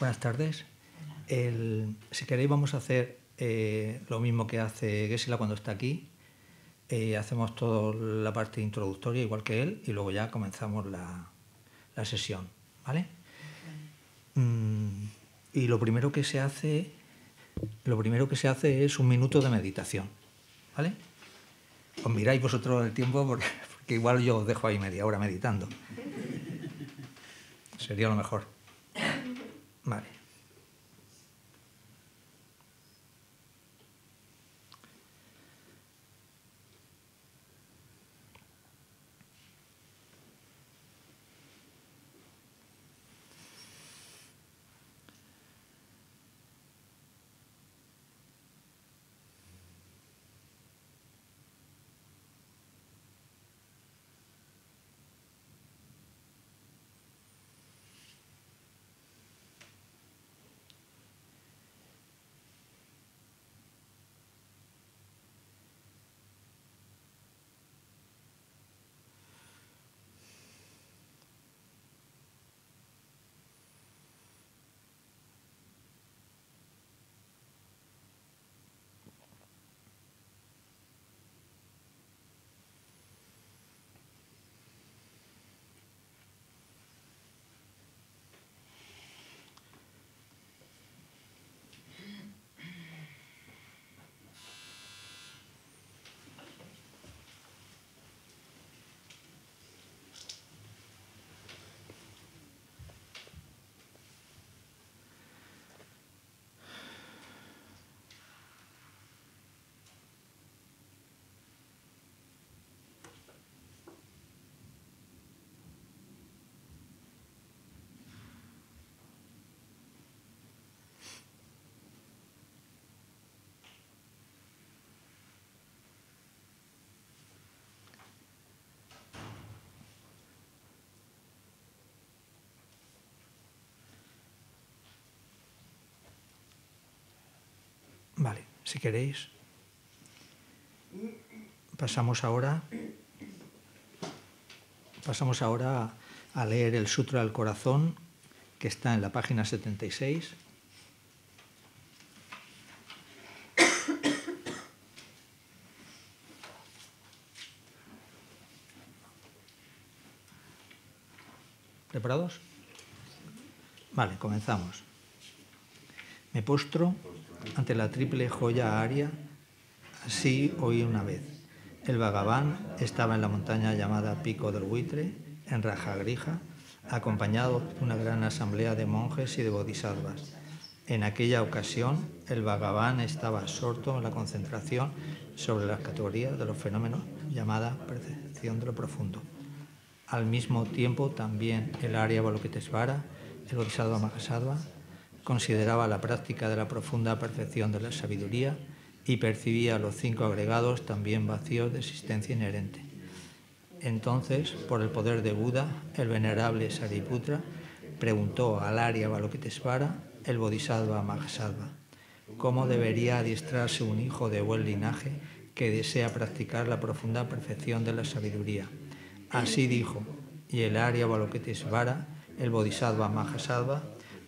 buenas tardes. si queréis vamos a hacer eh, lo mismo que hace Gesela cuando está aquí. Eh, hacemos toda la parte introductoria igual que él y luego ya comenzamos la, sesión. ¿Vale? Mm, y lo primero que se hace, lo primero que se hace es un minuto de meditación. ¿Vale? Os miráis vosotros el tiempo porque igual yo os dejo ahí media hora meditando. Sería lo mejor. Vale. si queréis. Pasamos ahora, pasamos ahora a leer el Sutra del Corazón, que está en la página 76. ¿Preparados? Vale, comenzamos. Me postro ante la triple joya aria, así oí una vez. El vagabán estaba en la montaña llamada Pico del Buitre, en Rajagrija, acompañado de una gran asamblea de monjes y de bodhisattvas. En aquella ocasión, el vagabán estaba absorto en la concentración sobre las categorías de los fenómenos llamada percepción de lo profundo. Al mismo tiempo, también el área Balokitesvara, el bodhisattva Mahasattva, consideraba la práctica de la profunda perfección de la sabiduría y percibía los cinco agregados también vacíos de existencia inherente. Entonces, por el poder de Buda, el venerable Sariputra preguntó al Arya Balokitesvara, el Bodhisattva Mahasattva, cómo debería adiestrarse un hijo de buen linaje que desea practicar la profunda perfección de la sabiduría. Así dijo, y el Arya Balokitesvara, el Bodhisattva Mahasattva,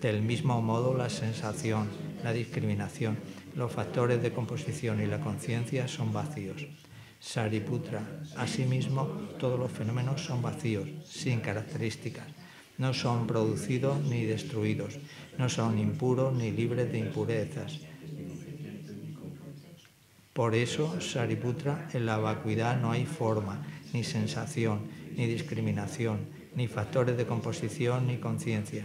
Del mismo modo, la sensación, la discriminación, los factores de composición y la conciencia son vacíos. Sariputra, asimismo, todos los fenómenos son vacíos, sin características. No son producidos ni destruidos, no son impuros ni libres de impurezas. Por eso, Sariputra, en la vacuidad no hay forma, ni sensación, ni discriminación, ni factores de composición, ni conciencia.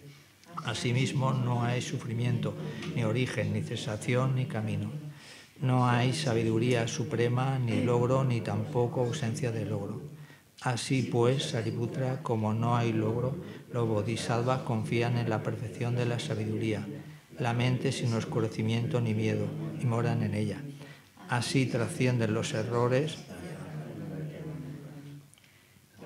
Asimismo, no hay sufrimiento, ni origen, ni cesación, ni camino. No hay sabiduría suprema, ni logro, ni tampoco ausencia de logro. Así pues, Sariputra, como no hay logro, los bodhisattvas confían en la perfección de la sabiduría, la mente sin oscurecimiento ni miedo, y moran en ella. Así trascienden los errores,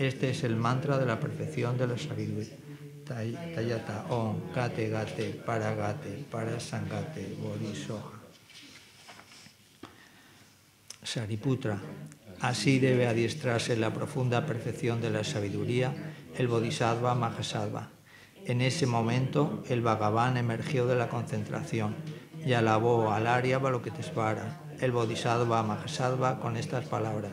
este es el mantra de la perfección de la sabiduría. Tayata Om Gate Gate Paragate Parasangate Bodhisoha. Sariputra. Así debe adiestrarse la profunda perfección de la sabiduría el Bodhisattva Mahasattva. En ese momento el Bhagavan emergió de la concentración y alabó al Arya Balokitesvara, el Bodhisattva Mahasattva, con estas palabras.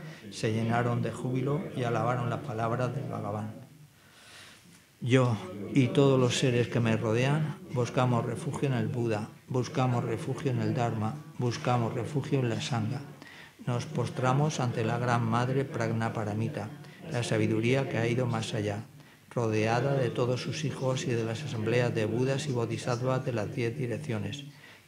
se llenaron de júbilo y alabaron las palabras del vagabundo. Yo y todos los seres que me rodean buscamos refugio en el Buda, buscamos refugio en el Dharma, buscamos refugio en la Sangha. Nos postramos ante la Gran Madre Paramita, la sabiduría que ha ido más allá, rodeada de todos sus hijos y de las asambleas de Budas y Bodhisattvas de las diez direcciones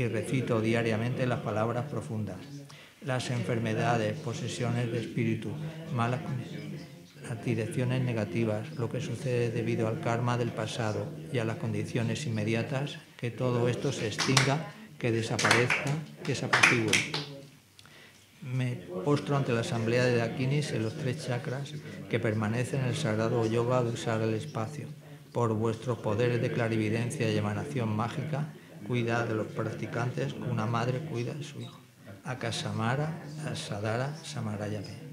y recito diariamente las palabras profundas. Las enfermedades, posesiones de espíritu, malas las direcciones negativas, lo que sucede debido al karma del pasado y a las condiciones inmediatas, que todo esto se extinga, que desaparezca, que se apacigue. Me postro ante la asamblea de Dakinis en los tres chakras que permanecen en el sagrado yoga de usar el espacio. Por vuestros poderes de clarividencia y emanación mágica, cuida de los practicantes como una madre cuida de su hijo. Akasamara Sadara Samarayame.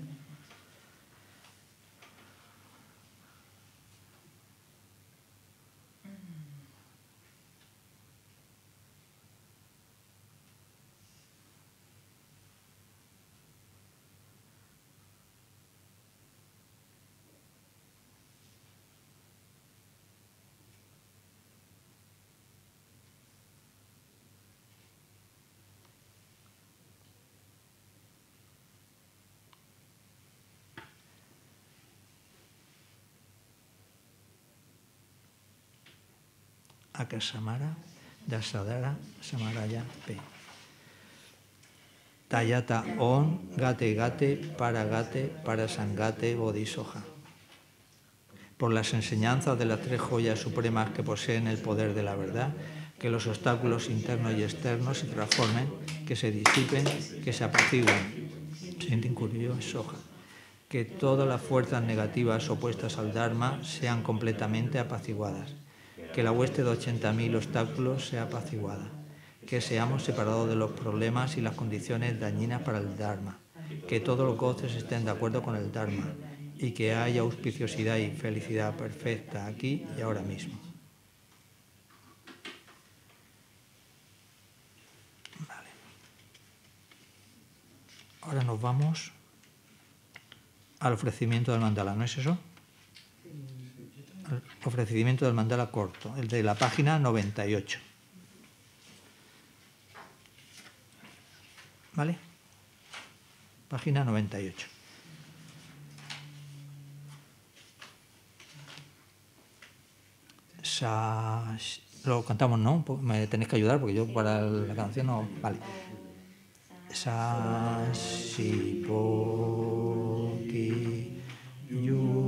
Akasamara Dasadara Samaraya P. Tayata On Gate Gate para gate para sangate Bodhisoja. Por las enseñanzas de las tres joyas supremas que poseen el poder de la verdad, que los obstáculos internos y externos se transformen, que se disipen, que se apaciguen. Soja. Que todas las fuerzas negativas opuestas al Dharma sean completamente apaciguadas que la hueste de 80.000 obstáculos sea apaciguada, que seamos separados de los problemas y las condiciones dañinas para el Dharma, que todos los goces estén de acuerdo con el Dharma y que haya auspiciosidad y felicidad perfecta aquí y ahora mismo. Ahora nos vamos al ofrecimiento del mandala, ¿no es eso? ofrecimiento del mandala corto, el de la página 98. ¿Vale? Página 98. Lo cantamos, ¿no? Pues me tenéis que ayudar porque yo para la canción no... Vale. Sasi Si...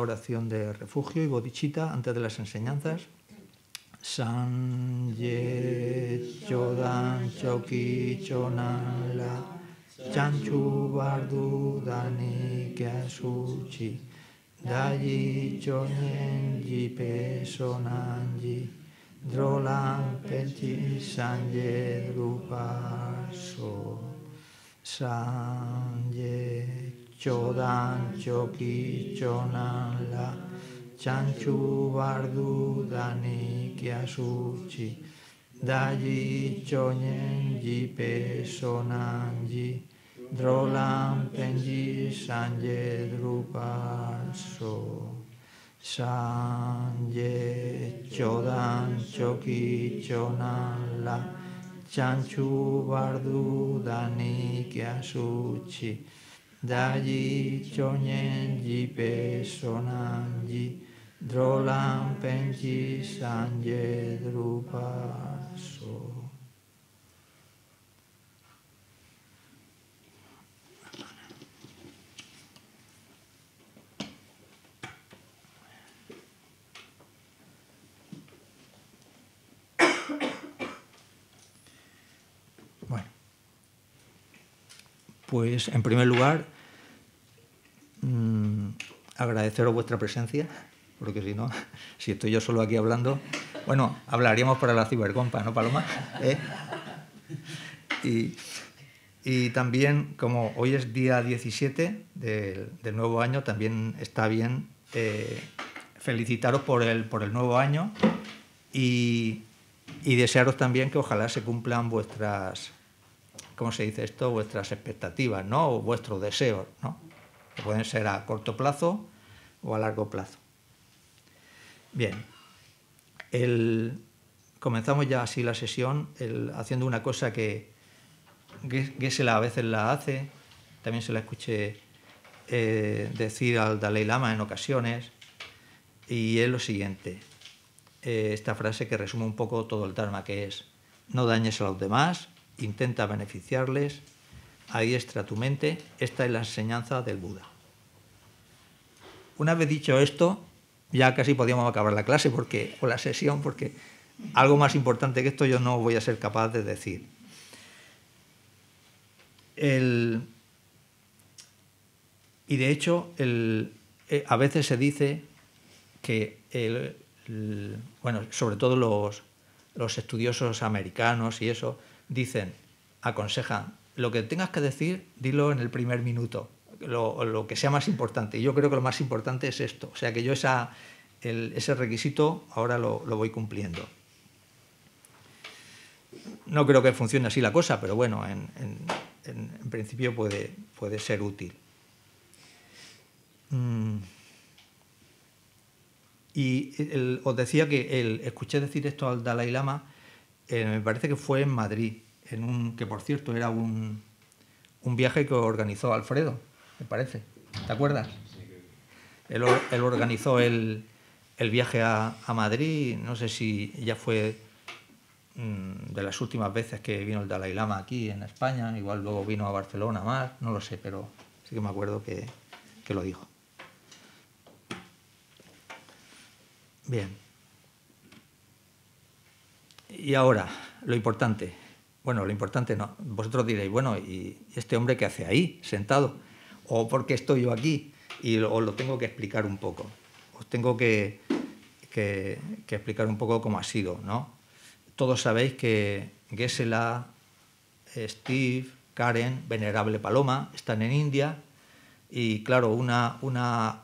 oración de refugio y bodichita antes de las enseñanzas. San Ye Chodan Choki Chonan La Chanchu Bardu Dani chi Dayi Chonen Jipe ji Drolan Penchi San Ye So San Ye txodan txoki txonan la txantxu bardu danik asuchi dali txonen jipe sonan ji dro lanpen san sanje drupalzo sanje txodan txoki la txantxu bardu danik asuchi dagli chonyenji pe sonanji drolam penchi sanje drupa Pues en primer lugar, mm, agradeceros vuestra presencia, porque si no, si estoy yo solo aquí hablando, bueno, hablaríamos para la cibercompa, ¿no, Paloma? ¿Eh? Y, también, como hoy es día 17 del, nuevo año, también está bien eh, felicitaros por el, por el nuevo año y, y desearos también que ojalá se cumplan vuestras ¿cómo se dice esto? Vuestras expectativas, ¿no? vuestros deseos, ¿no? Que pueden ser a corto plazo o a largo plazo. Bien, comenzamos ya así la sesión haciendo una cosa que la a veces la hace, también se la escuché eh, decir al Dalai Lama en ocasiones, y es lo siguiente, eh, esta frase que resume un poco todo el Dharma, que es, no dañes a los demás, intenta beneficiarles, ahí está tu mente, esta es la enseñanza del Buda. Una vez dicho esto, ya casi podíamos acabar la clase porque, o la sesión, porque algo más importante que esto yo no voy a ser capaz de decir. y de hecho, eh, a veces se dice que, bueno, sobre todo los, los estudiosos americanos y eso, dicen, aconsejan, lo que tengas que decir, dilo en el primer minuto, lo, que sea más importante. Y yo creo que lo más importante es esto. O sea que yo ese requisito ahora lo, voy cumpliendo. No creo que funcione así la cosa, pero bueno, en, principio puede, ser útil. Mm. Y os decía que el, escuché decir esto al Dalai Lama eh, me parece que fue en Madrid, en un, que por cierto era un, viaje que organizó Alfredo, me parece. ¿Te acuerdas? Él, él organizó el, viaje a, Madrid, no sé si ya fue mm, de las últimas veces que vino el Dalai Lama aquí en España, igual luego vino a Barcelona más, no lo sé, pero sí que me acuerdo que, que lo dijo. Bien y ahora, lo importante. Bueno, lo importante no. Vosotros diréis, bueno, ¿y este hombre qué hace ahí, sentado? ¿O por qué estoy yo aquí? Y os lo tengo que explicar un poco. Os tengo que, que, explicar un poco cómo ha sido, ¿no? Todos sabéis que Gesela, Steve, Karen, Venerable Paloma están en India y claro, una, una,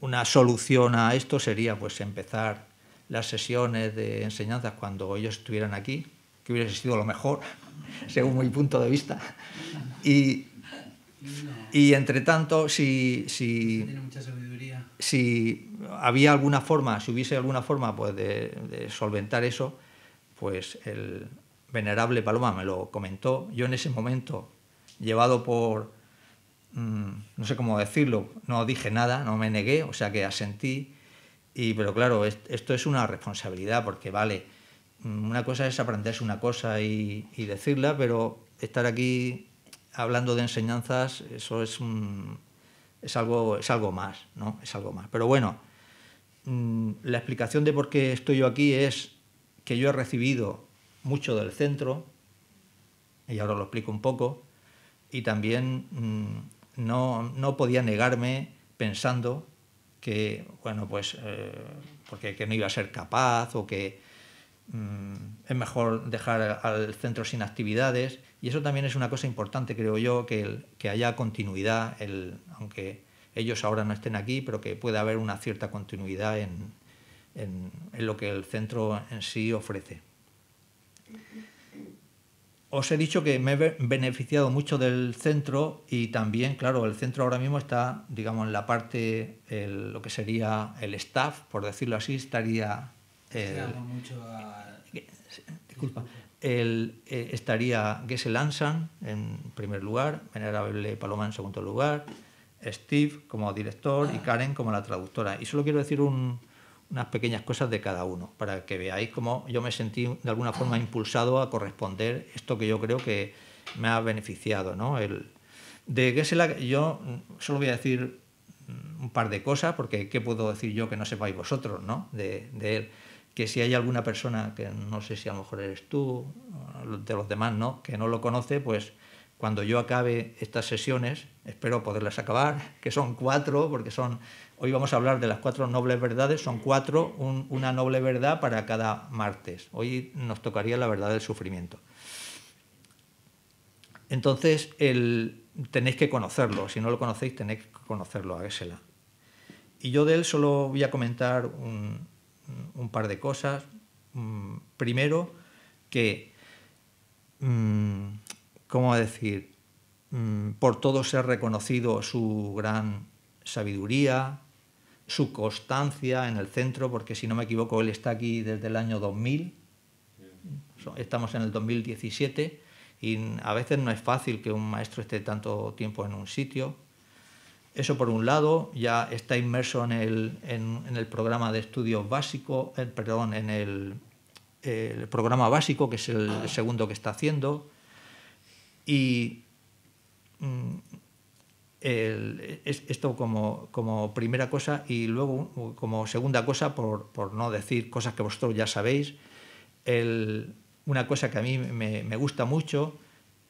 una solución a esto sería pues empezar las sesiones de enseñanzas cuando ellos estuvieran aquí, que hubiese sido lo mejor, según mi punto de vista. Y, y entre tanto, si, si, si, había alguna forma, si hubiese alguna forma pues, de solventar eso, pues el venerable Paloma me lo comentó. Yo en ese momento, llevado por, mm, no sé cómo decirlo, no dije nada, no me negué, o sea que asentí y, pero claro, esto es una responsabilidad, porque vale, mm, una cosa es aprenderse una cosa y, decirla, pero estar aquí hablando de enseñanzas, eso es, un, es, algo, es algo más, ¿no? Es algo más. Pero bueno, mm, la explicación de por qué estoy yo aquí es que yo he recibido mucho del centro, y ahora lo explico un poco, y también mm, no, no podía negarme pensando que, bueno, pues, eh, porque no iba a ser capaz o que mm, es mejor dejar al centro sin actividades. Y eso también es una cosa importante, creo yo, que, haya continuidad, aunque ellos ahora no estén aquí, pero que pueda haber una cierta continuidad en lo que el centro en sí ofrece os he dicho que me he beneficiado mucho del centro y también, claro, el centro ahora mismo está, digamos, en la parte, lo que sería el staff, por decirlo así, estaría... mucho a... Disculpa. El, eh, estaría Gessel Ansan en primer lugar, Venerable Paloma en segundo lugar, Steve como director y ah. Karen como la traductora. Y solo quiero decir un, unas pequeñas cosas de cada uno, para que veáis cómo yo me sentí de alguna forma impulsado a corresponder esto que yo creo que me ha beneficiado. ¿no? El, de la... yo solo voy a decir un par de cosas, porque ¿qué puedo decir yo que no sepáis vosotros ¿no? de, él? Que si hay alguna persona que no sé si a lo mejor eres tú, de los demás no, que no lo conoce, pues cuando yo acabe estas sesiones, espero poderlas acabar, que son cuatro, porque son Hoy vamos a hablar de las cuatro nobles verdades, son cuatro, una noble verdad para cada martes. Hoy nos tocaría la verdad del sufrimiento. Entonces, tenéis que conocerlo, si no lo conocéis tenéis que conocerlo, hágésela. Y yo de él solo voy a comentar un, par de cosas. Mm, primero, que, mm, ¿cómo decir? Mm, por se ha reconocido su gran sabiduría, su constancia en el centro, porque si no me equivoco, él está aquí desde el año 2000, estamos en el 2017, y a veces no es fácil que un maestro esté tanto tiempo en un sitio. Eso por un lado, ya está inmerso en el, programa de estudios básico, eh, perdón, en el, programa básico, que es el segundo que está haciendo, y mm, el, esto como, primera cosa y luego como segunda cosa, por, no decir cosas que vosotros ya sabéis, una cosa que a mí me, gusta mucho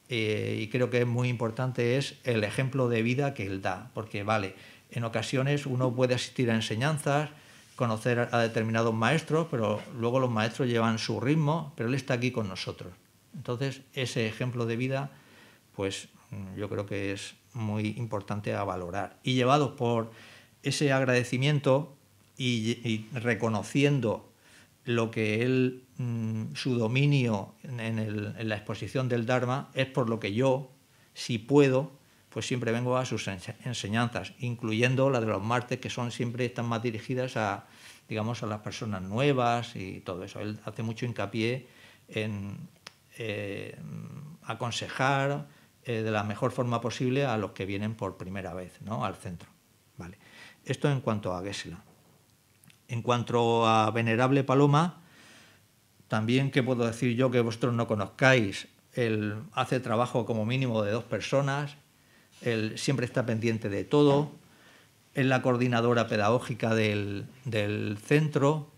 eh, y creo que es muy importante es el ejemplo de vida que él da, porque vale, en ocasiones uno puede asistir a enseñanzas, conocer a determinados maestros, pero luego los maestros llevan su ritmo, pero él está aquí con nosotros. Entonces, ese ejemplo de vida, pues yo creo que es muy importante a valorar. Y llevados por ese agradecimiento y, reconociendo lo que él, mm, su dominio en, la exposición del Dharma, es por lo que yo, si puedo, pues siempre vengo a sus enseñanzas, incluyendo la de los martes, que son siempre están más dirigidas a, digamos, a las personas nuevas y todo eso. Él hace mucho hincapié en eh, aconsejar, eh, de la mejor forma posible a los que vienen por primera vez ¿no? al centro. Vale. Esto en cuanto a Gessler... En cuanto a Venerable Paloma, también que puedo decir yo que vosotros no conozcáis, él hace trabajo como mínimo de dos personas, él siempre está pendiente de todo, es la coordinadora pedagógica del, del centro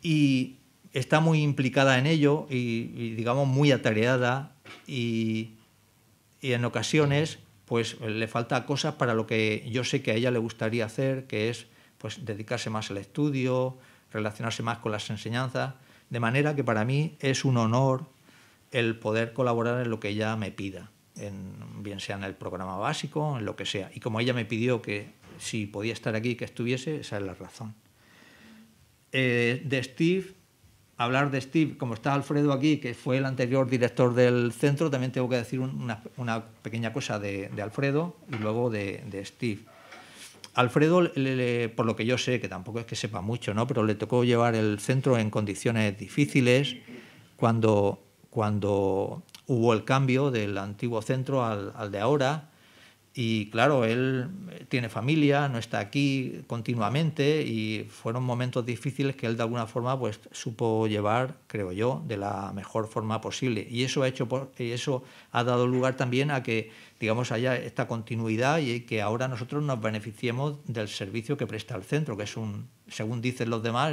y está muy implicada en ello y, y digamos muy atareada y y en ocasiones pues le falta cosas para lo que yo sé que a ella le gustaría hacer, que es pues dedicarse más al estudio, relacionarse más con las enseñanzas, de manera que para mí es un honor el poder colaborar en lo que ella me pida, en, bien sea en el programa básico, en lo que sea. Y como ella me pidió que si podía estar aquí, que estuviese, esa es la razón. Eh, de Steve hablar de Steve, como está Alfredo aquí, que fue el anterior director del centro, también tengo que decir una, pequeña cosa de, Alfredo y luego de, Steve. Alfredo, por lo que yo sé, que tampoco es que sepa mucho, ¿no? pero le tocó llevar el centro en condiciones difíciles cuando, cuando hubo el cambio del antiguo centro al, al de ahora y claro, él eh, tiene familia, no está aquí continuamente y fueron momentos difíciles que él de alguna forma pues, supo llevar, creo yo, de la mejor forma posible. Y eso ha, hecho, eso ha dado lugar también a que digamos, haya esta continuidad y que ahora nosotros nos beneficiemos del servicio que presta el centro, que es un, según dicen los demás,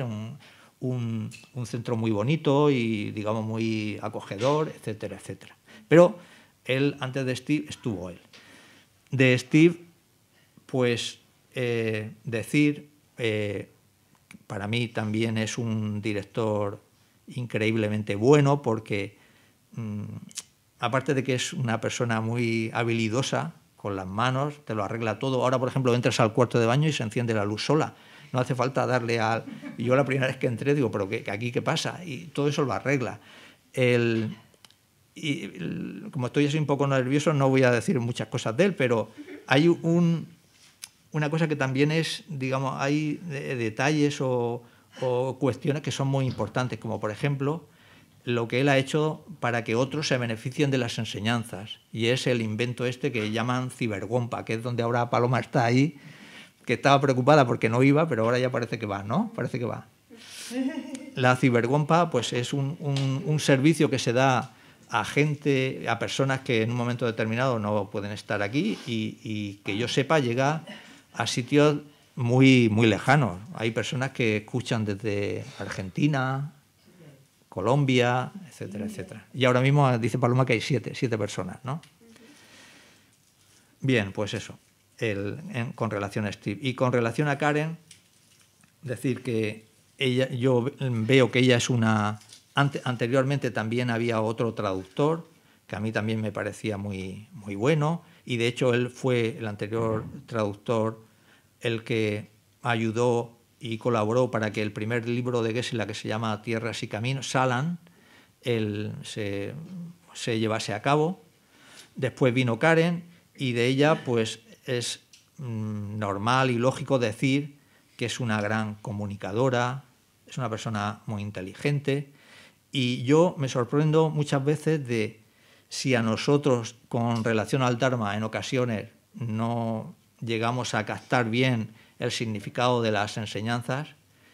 un, centro muy bonito y, digamos, muy acogedor, etcétera, etcétera. Pero él, antes de Steve, estuvo él de Steve, pues eh, decir, eh, para mí también es un director increíblemente bueno porque mm, aparte de que es una persona muy habilidosa con las manos, te lo arregla todo. Ahora, por ejemplo, entras al cuarto de baño y se enciende la luz sola. No hace falta darle al... Yo la primera vez que entré digo, pero qué, aquí qué pasa? Y todo eso lo arregla. El, y como estoy así un poco nervioso, no voy a decir muchas cosas de él, pero hay un, una cosa que también es, digamos, hay detalles o, cuestiones que son muy importantes, como por ejemplo lo que él ha hecho para que otros se beneficien de las enseñanzas, y es el invento este que llaman cibergompa, que es donde ahora Paloma está ahí, que estaba preocupada porque no iba, pero ahora ya parece que va, ¿no? Parece que va. La cibergompa pues, es un, un servicio que se da a gente, a personas que en un momento determinado no pueden estar aquí y, que yo sepa llega a sitios muy, muy lejanos. Hay personas que escuchan desde Argentina, Colombia, etcétera, etcétera. Y ahora mismo dice Paloma que hay siete, siete personas, ¿no? Bien, pues eso, con relación a Steve. Y con relación a Karen, decir que ella, yo veo que ella es una anteriormente también había otro traductor que a mí también me parecía muy, muy bueno y de hecho él fue el anterior traductor el que ayudó y colaboró para que el primer libro de la que se llama Tierras y Caminos, Salan, se, se llevase a cabo. Después vino Karen y de ella pues es mm, normal y lógico decir que es una gran comunicadora, es una persona muy inteligente y yo me sorprendo muchas veces de si a nosotros con relación al Dharma en ocasiones no llegamos a captar bien el significado de las enseñanzas,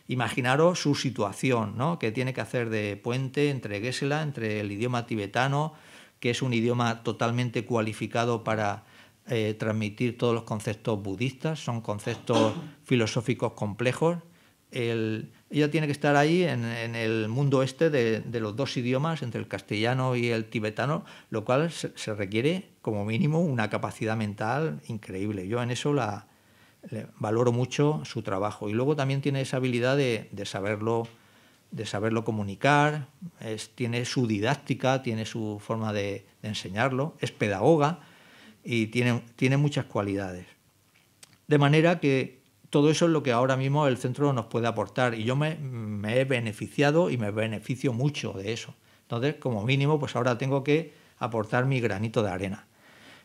imaginaros su situación, ¿no? que tiene que hacer de puente entre Gesela, entre el idioma tibetano, que es un idioma totalmente cualificado para eh, transmitir todos los conceptos budistas, son conceptos filosóficos complejos. El, ella tiene que estar ahí en, el mundo este de, los dos idiomas, entre el castellano y el tibetano, lo cual se, requiere como mínimo una capacidad mental increíble. Yo en eso la, valoro mucho su trabajo. Y luego también tiene esa habilidad de, saberlo de saberlo comunicar, tiene su didáctica, tiene su forma de, enseñarlo, es pedagoga y tiene, tiene muchas cualidades. De manera que, todo eso es lo que ahora mismo el centro nos puede aportar y yo me, he beneficiado y me beneficio mucho de eso. Entonces, como mínimo, pues ahora tengo que aportar mi granito de arena.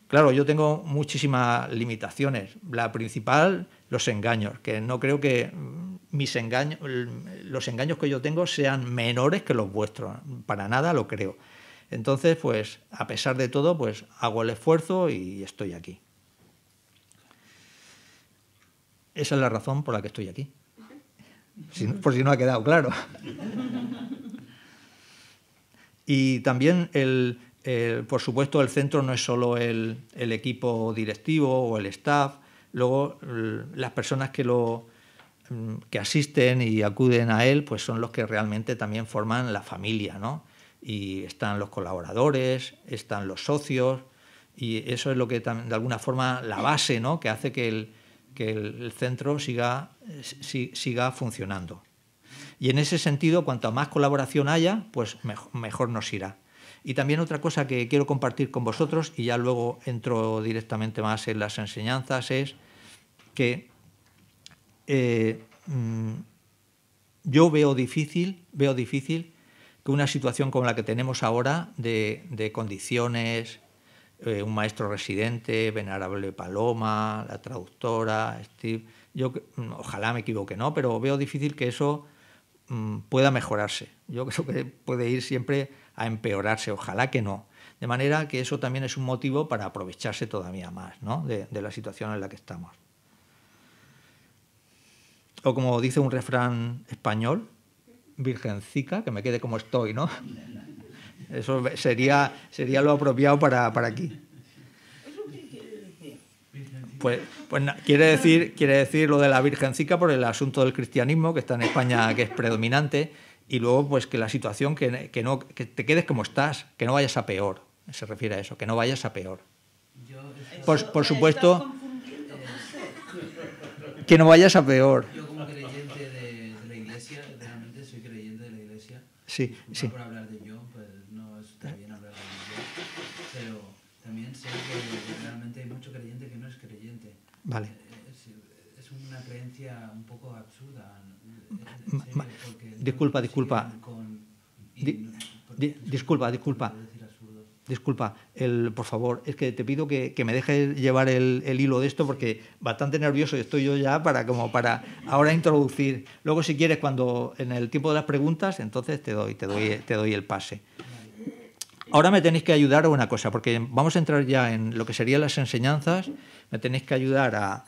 Claro, yo tengo muchísimas limitaciones. La principal, los engaños, que no creo que mm, mis engaños, los engaños que yo tengo sean menores que los vuestros. Para nada lo creo. Entonces, pues, a pesar de todo, pues hago el esfuerzo y estoy aquí. Esa es la razón por la que estoy aquí. por si no ha quedado claro. Y también, el, por supuesto, el centro no es solo el, equipo directivo o el staff, luego las personas que lo que asisten y acuden a él, pues son los que realmente también forman la familia, ¿no? Y están los colaboradores, están los socios, y eso es lo que de alguna forma la base, ¿no? Que hace que el, que el centro siga, siga funcionando. Y en ese sentido, cuanto más colaboración haya, pues mejor, nos irá. Y también otra cosa que quiero compartir con vosotros, y ya luego entro directamente más en las enseñanzas, es que eh, mm, yo veo difícil, veo difícil que una situación como la que tenemos ahora de, de condiciones eh, un maestro residente, Venerable Paloma, la traductora, Steve. Yo mm, ojalá me equivoque, ¿no? Pero veo difícil que eso mm, pueda mejorarse. Yo creo que puede ir siempre a empeorarse, ojalá que no. De manera que eso también es un motivo para aprovecharse todavía más ¿no? de, de la situación en la que estamos. O como dice un refrán español, virgencica, que me quede como estoy, ¿no? Eso sería, sería lo apropiado para, para aquí. Pues, pues quiere, decir, quiere decir lo de la virgencica por el asunto del cristianismo, que está en España, que es predominante, y luego pues que la situación, que, no, que te quedes como estás, que no vayas a peor, se refiere a eso, que no vayas a peor. Por, por supuesto, que no vayas a peor. Yo como creyente de, la iglesia, realmente soy creyente de la iglesia. Sí, sí. Vale. Es una creencia un poco absurda. disculpa, disculpa. disculpa, disculpa. Disculpa, el, por favor, es que te pido que, me dejes llevar el, el, hilo de esto porque bastante nervioso estoy yo ya para como para ahora introducir. Luego, si quieres, cuando en el tiempo de las preguntas, entonces te doy, te doy, te doy el pase. Ahora me tenéis que ayudar a una cosa, porque vamos a entrar ya en lo que serían las enseñanzas. Me tenéis que ayudar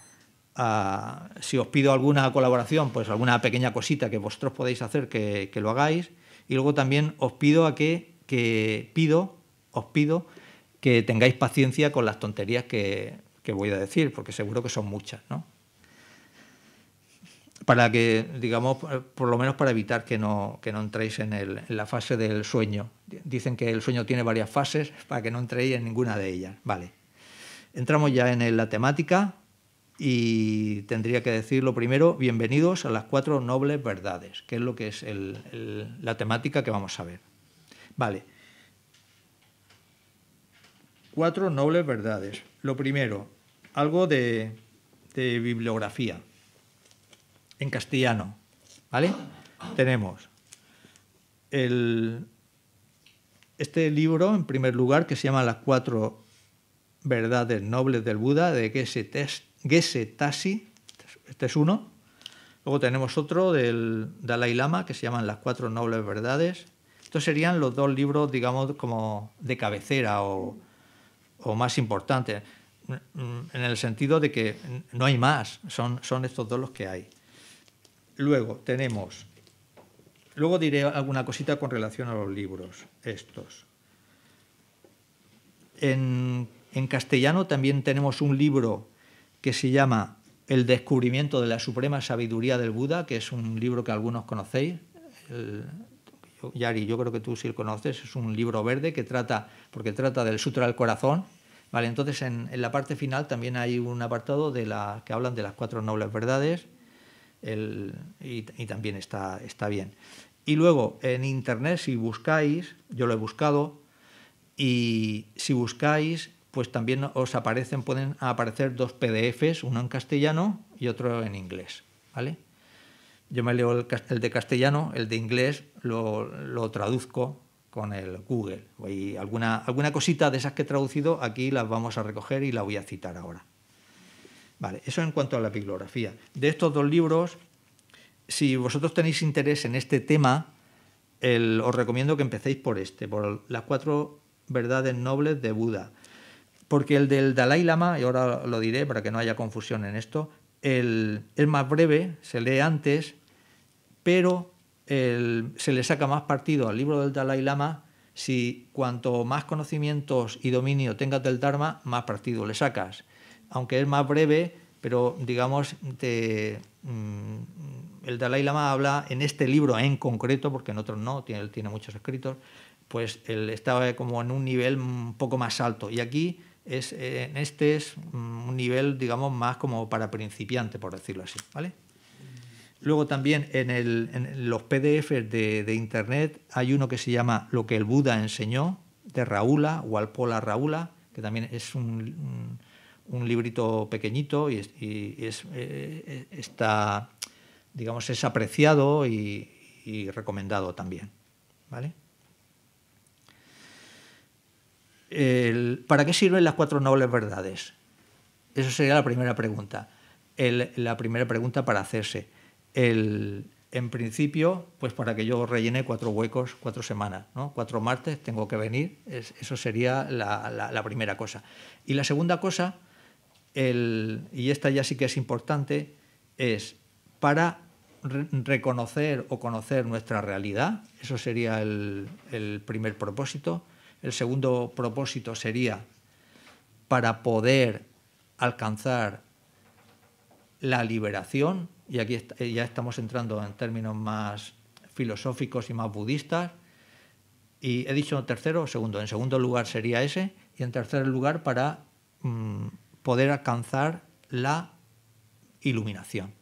a, si os pido alguna colaboración, pues alguna pequeña cosita que vosotros podéis hacer, que, lo hagáis. Y luego también os pido a que, pido, os pido que tengáis paciencia con las tonterías que, que voy a decir, porque seguro que son muchas, ¿no? para que, digamos, por lo menos para evitar que no, entréis en, la fase del sueño. Dicen que el sueño tiene varias fases para que no entréis en ninguna de ellas. Vale. Entramos ya en la temática y tendría que decir lo primero, bienvenidos a las cuatro nobles verdades, que es lo que es la temática que vamos a ver. Vale. Cuatro nobles verdades. Lo primero, algo de bibliografía en castellano. ¿Vale? Tenemos este libro, en primer lugar, que se llama Las cuatro verdades nobles del Buda, de Geshe, Tasi Este es uno. Luego tenemos otro del Dalai Lama, que se llaman Las cuatro nobles verdades. Estos serían los dos libros, digamos, como de cabecera o, o más importantes, en el sentido de que no hay más, son, son estos dos los que hay. Luego tenemos, luego diré alguna cosita con relación a los libros estos. En, castellano también tenemos un libro que se llama El descubrimiento de la suprema sabiduría del Buda, que es un libro que algunos conocéis. Yari, yo creo que tú sí lo conoces, es un libro verde que trata, porque trata del Sutra del Corazón. Vale, entonces en, en la parte final también hay un apartado de la, que hablan de las cuatro nobles verdades y, también está, está bien. Y luego en internet, si buscáis, yo lo he buscado, y si buscáis, pues también os aparecen, pueden aparecer dos PDFs, uno en castellano y otro en inglés, ¿vale? Yo me leo el, de castellano, el de inglés lo, lo, traduzco con el Google. Y alguna, alguna cosita de esas que he traducido aquí las vamos a recoger y la voy a citar ahora. Vale, eso en cuanto a la bibliografía. De estos dos libros, si vosotros tenéis interés en este tema, os recomiendo que empecéis por este, por las cuatro verdades nobles de Buda. Porque el del Dalai Lama, y ahora lo diré para que no haya confusión en esto, es más breve, se lee antes, pero se le saca más partido al libro del Dalai Lama si cuanto más conocimientos y dominio tengas del Dharma, más partido le sacas aunque es más breve, pero digamos, mm, el Dalai Lama habla en este libro en concreto, porque en otros no, tiene, tiene muchos escritos, pues él estaba como en un nivel un poco más alto. Y aquí es, en este es un nivel, digamos, más como para principiante, por decirlo así. ¿vale? Luego también en, el, los PDFs de, Internet hay uno que se llama Lo que el Buda enseñó, de o Alpola Raula, que también es un un librito pequeñito y, es, eh, está, digamos, es apreciado y, recomendado también. ¿vale? ¿Para qué sirven las cuatro nobles verdades? Esa sería la primera pregunta. la primera pregunta para hacerse. en principio, pues para que yo rellene cuatro huecos, cuatro semanas, ¿no? cuatro martes tengo que venir, eso sería la, la primera cosa. Y la segunda cosa y esta ya sí que es importante, es para reconocer o conocer nuestra realidad, eso sería el, primer propósito. El segundo propósito sería para poder alcanzar la liberación, y aquí eh, ya estamos entrando en términos más filosóficos y más budistas. Y he dicho tercero, segundo. En segundo lugar sería ese, y en tercer lugar para mm, poder alcanzar la iluminación.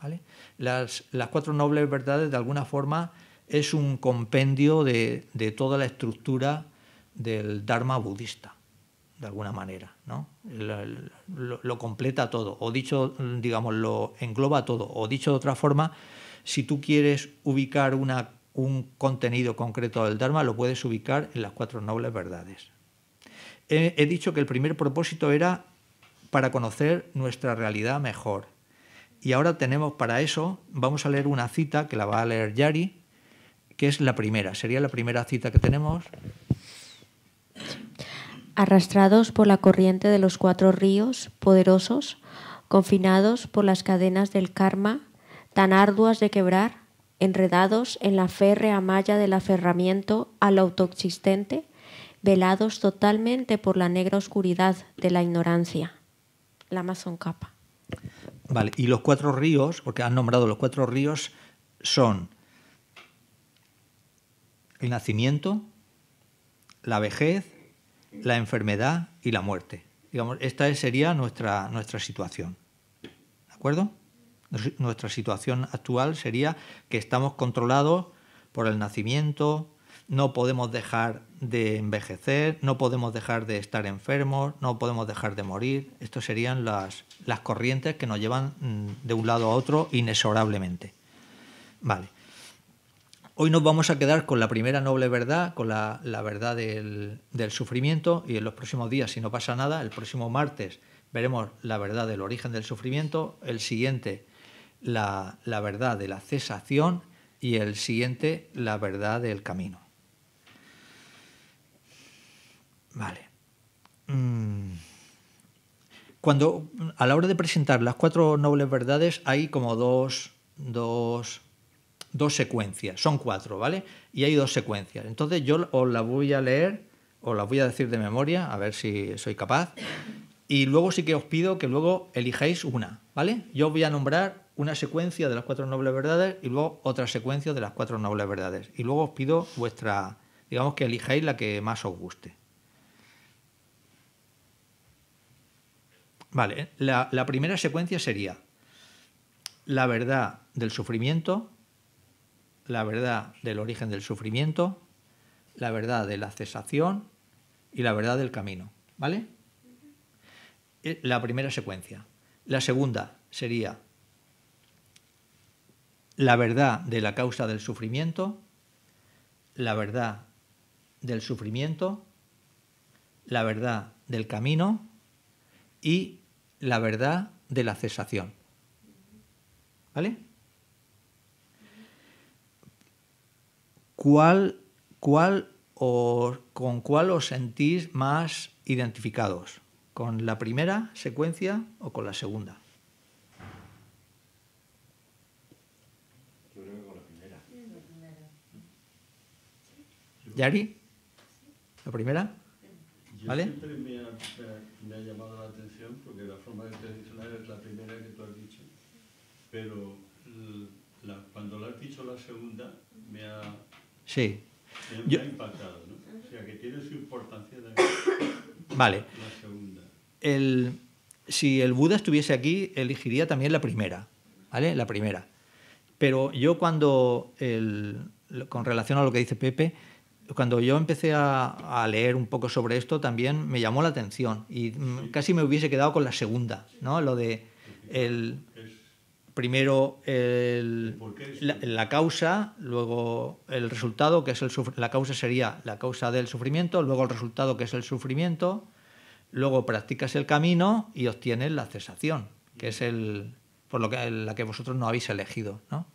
¿vale? Las, cuatro nobles verdades, de alguna forma, es un compendio de, toda la estructura del Dharma budista, de alguna manera. ¿no? Lo, completa todo, o dicho, digamos, lo engloba todo, o dicho de otra forma, si tú quieres ubicar una, un contenido concreto del Dharma, lo puedes ubicar en las cuatro nobles verdades. he dicho que el primer propósito era para conocer nuestra realidad mejor. Y ahora tenemos para eso, vamos a leer una cita que la va a leer Yari, que es la primera, sería la primera cita que tenemos. Arrastrados por la corriente de los cuatro ríos poderosos, confinados por las cadenas del karma, tan arduas de quebrar, enredados en la férrea malla del aferramiento al autoexistente, velados totalmente por la negra oscuridad de la ignorancia la Amazon Capa. Vale, y los cuatro ríos, porque han nombrado los cuatro ríos, son el nacimiento, la vejez, la enfermedad y la muerte. Digamos, esta sería nuestra, nuestra situación. ¿De acuerdo? Nuestra situación actual sería que estamos controlados por el nacimiento, no podemos dejar de envejecer, no podemos dejar de estar enfermos, no podemos dejar de morir. Estas serían las, las corrientes que nos llevan mm, de un lado a otro inexorablemente. Vale. Hoy nos vamos a quedar con la primera noble verdad, con la, verdad del, sufrimiento, y en los próximos días, si no pasa nada, el próximo martes veremos la verdad del origen del sufrimiento, el siguiente la verdad de la cesación y el siguiente la verdad del camino. Vale. Mm. Cuando a la hora de presentar las cuatro nobles verdades hay como dos, dos secuencias. Son cuatro, ¿vale? Y hay dos secuencias. Entonces yo os las voy a leer, os las voy a decir de memoria, a ver si soy capaz. Y luego sí que os pido que luego elijáis una, ¿vale? Yo os voy a nombrar una secuencia de las cuatro nobles verdades y luego otra secuencia de las cuatro nobles verdades. Y luego os pido vuestra, digamos que elijáis la que más os guste. Vale, la, primera secuencia sería la verdad del sufrimiento, la verdad del origen del sufrimiento, la verdad de la cesación y la verdad del camino. ¿Vale? Eh, la primera secuencia. La segunda sería la verdad de la causa del sufrimiento, la verdad del sufrimiento, la verdad del camino y la verdad de la cesación. ¿Vale? ¿Cuál, cuál con cuál os sentís más identificados? ¿Con la primera secuencia o con la segunda? Yo creo que con la primera. ¿Yari? ¿La primera? siempre me ha, llamado la atención, porque la forma de tradicional es la primera que tú has dicho, pero cuando la has dicho la segunda, me ha, impactado. ¿no? O sea, que tiene su importancia Vale. La segunda. El, si el Buda estuviese aquí, elegiría también la primera, ¿vale? La primera. Pero yo cuando, el, con relación a lo que dice Pepe, cuando yo empecé a, leer un poco sobre esto también me llamó la atención y mm, casi me hubiese quedado con la segunda, ¿no? Lo de primero el, la, causa, luego el resultado, que es el la causa sería la causa del sufrimiento, luego el resultado que es el sufrimiento, luego practicas el camino y obtienes la cesación, que es el por lo que la que vosotros no habéis elegido, ¿no?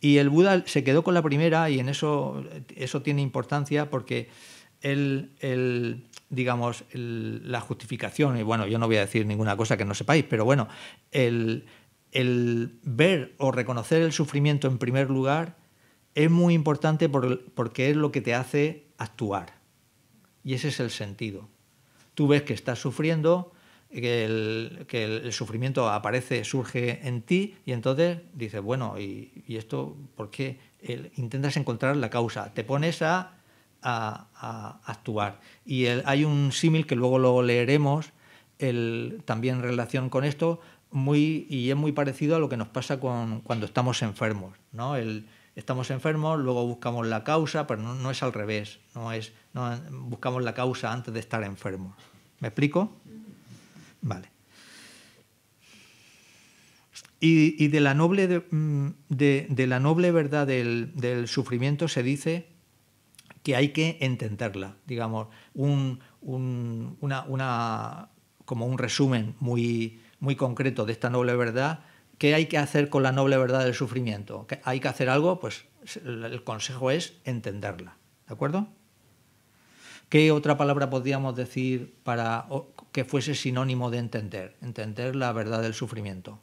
Y el Buda se quedó con la primera y en eso, eso tiene importancia porque él, el digamos, la justificación, y bueno, yo no voy a decir ninguna cosa que no sepáis, pero bueno, el, ver o reconocer el sufrimiento en primer lugar es muy importante porque es lo que te hace actuar. Y ese es el sentido. Tú ves que estás sufriendo, que el, sufrimiento aparece, surge en ti y entonces dices, bueno, ¿y, esto por qué? intentas encontrar la causa, te pones a, actuar. Y hay un símil que luego lo leeremos también en relación con esto muy, y es muy parecido a lo que nos pasa cuando estamos enfermos. estamos enfermos, luego buscamos la causa, pero no, es al revés, no es, buscamos la causa antes de estar enfermos. ¿Me explico? Vale. Y, de, la noble de, mm, la noble verdad del, sufrimiento se dice que hay que entenderla, digamos, un, una, como un resumen muy, muy concreto de esta noble verdad, ¿qué hay que hacer con la noble verdad del sufrimiento? ¿Hay que hacer algo? Pues el consejo es entenderla, ¿de acuerdo? ¿Qué otra palabra podríamos decir para que fuese sinónimo de entender, entender la verdad del sufrimiento.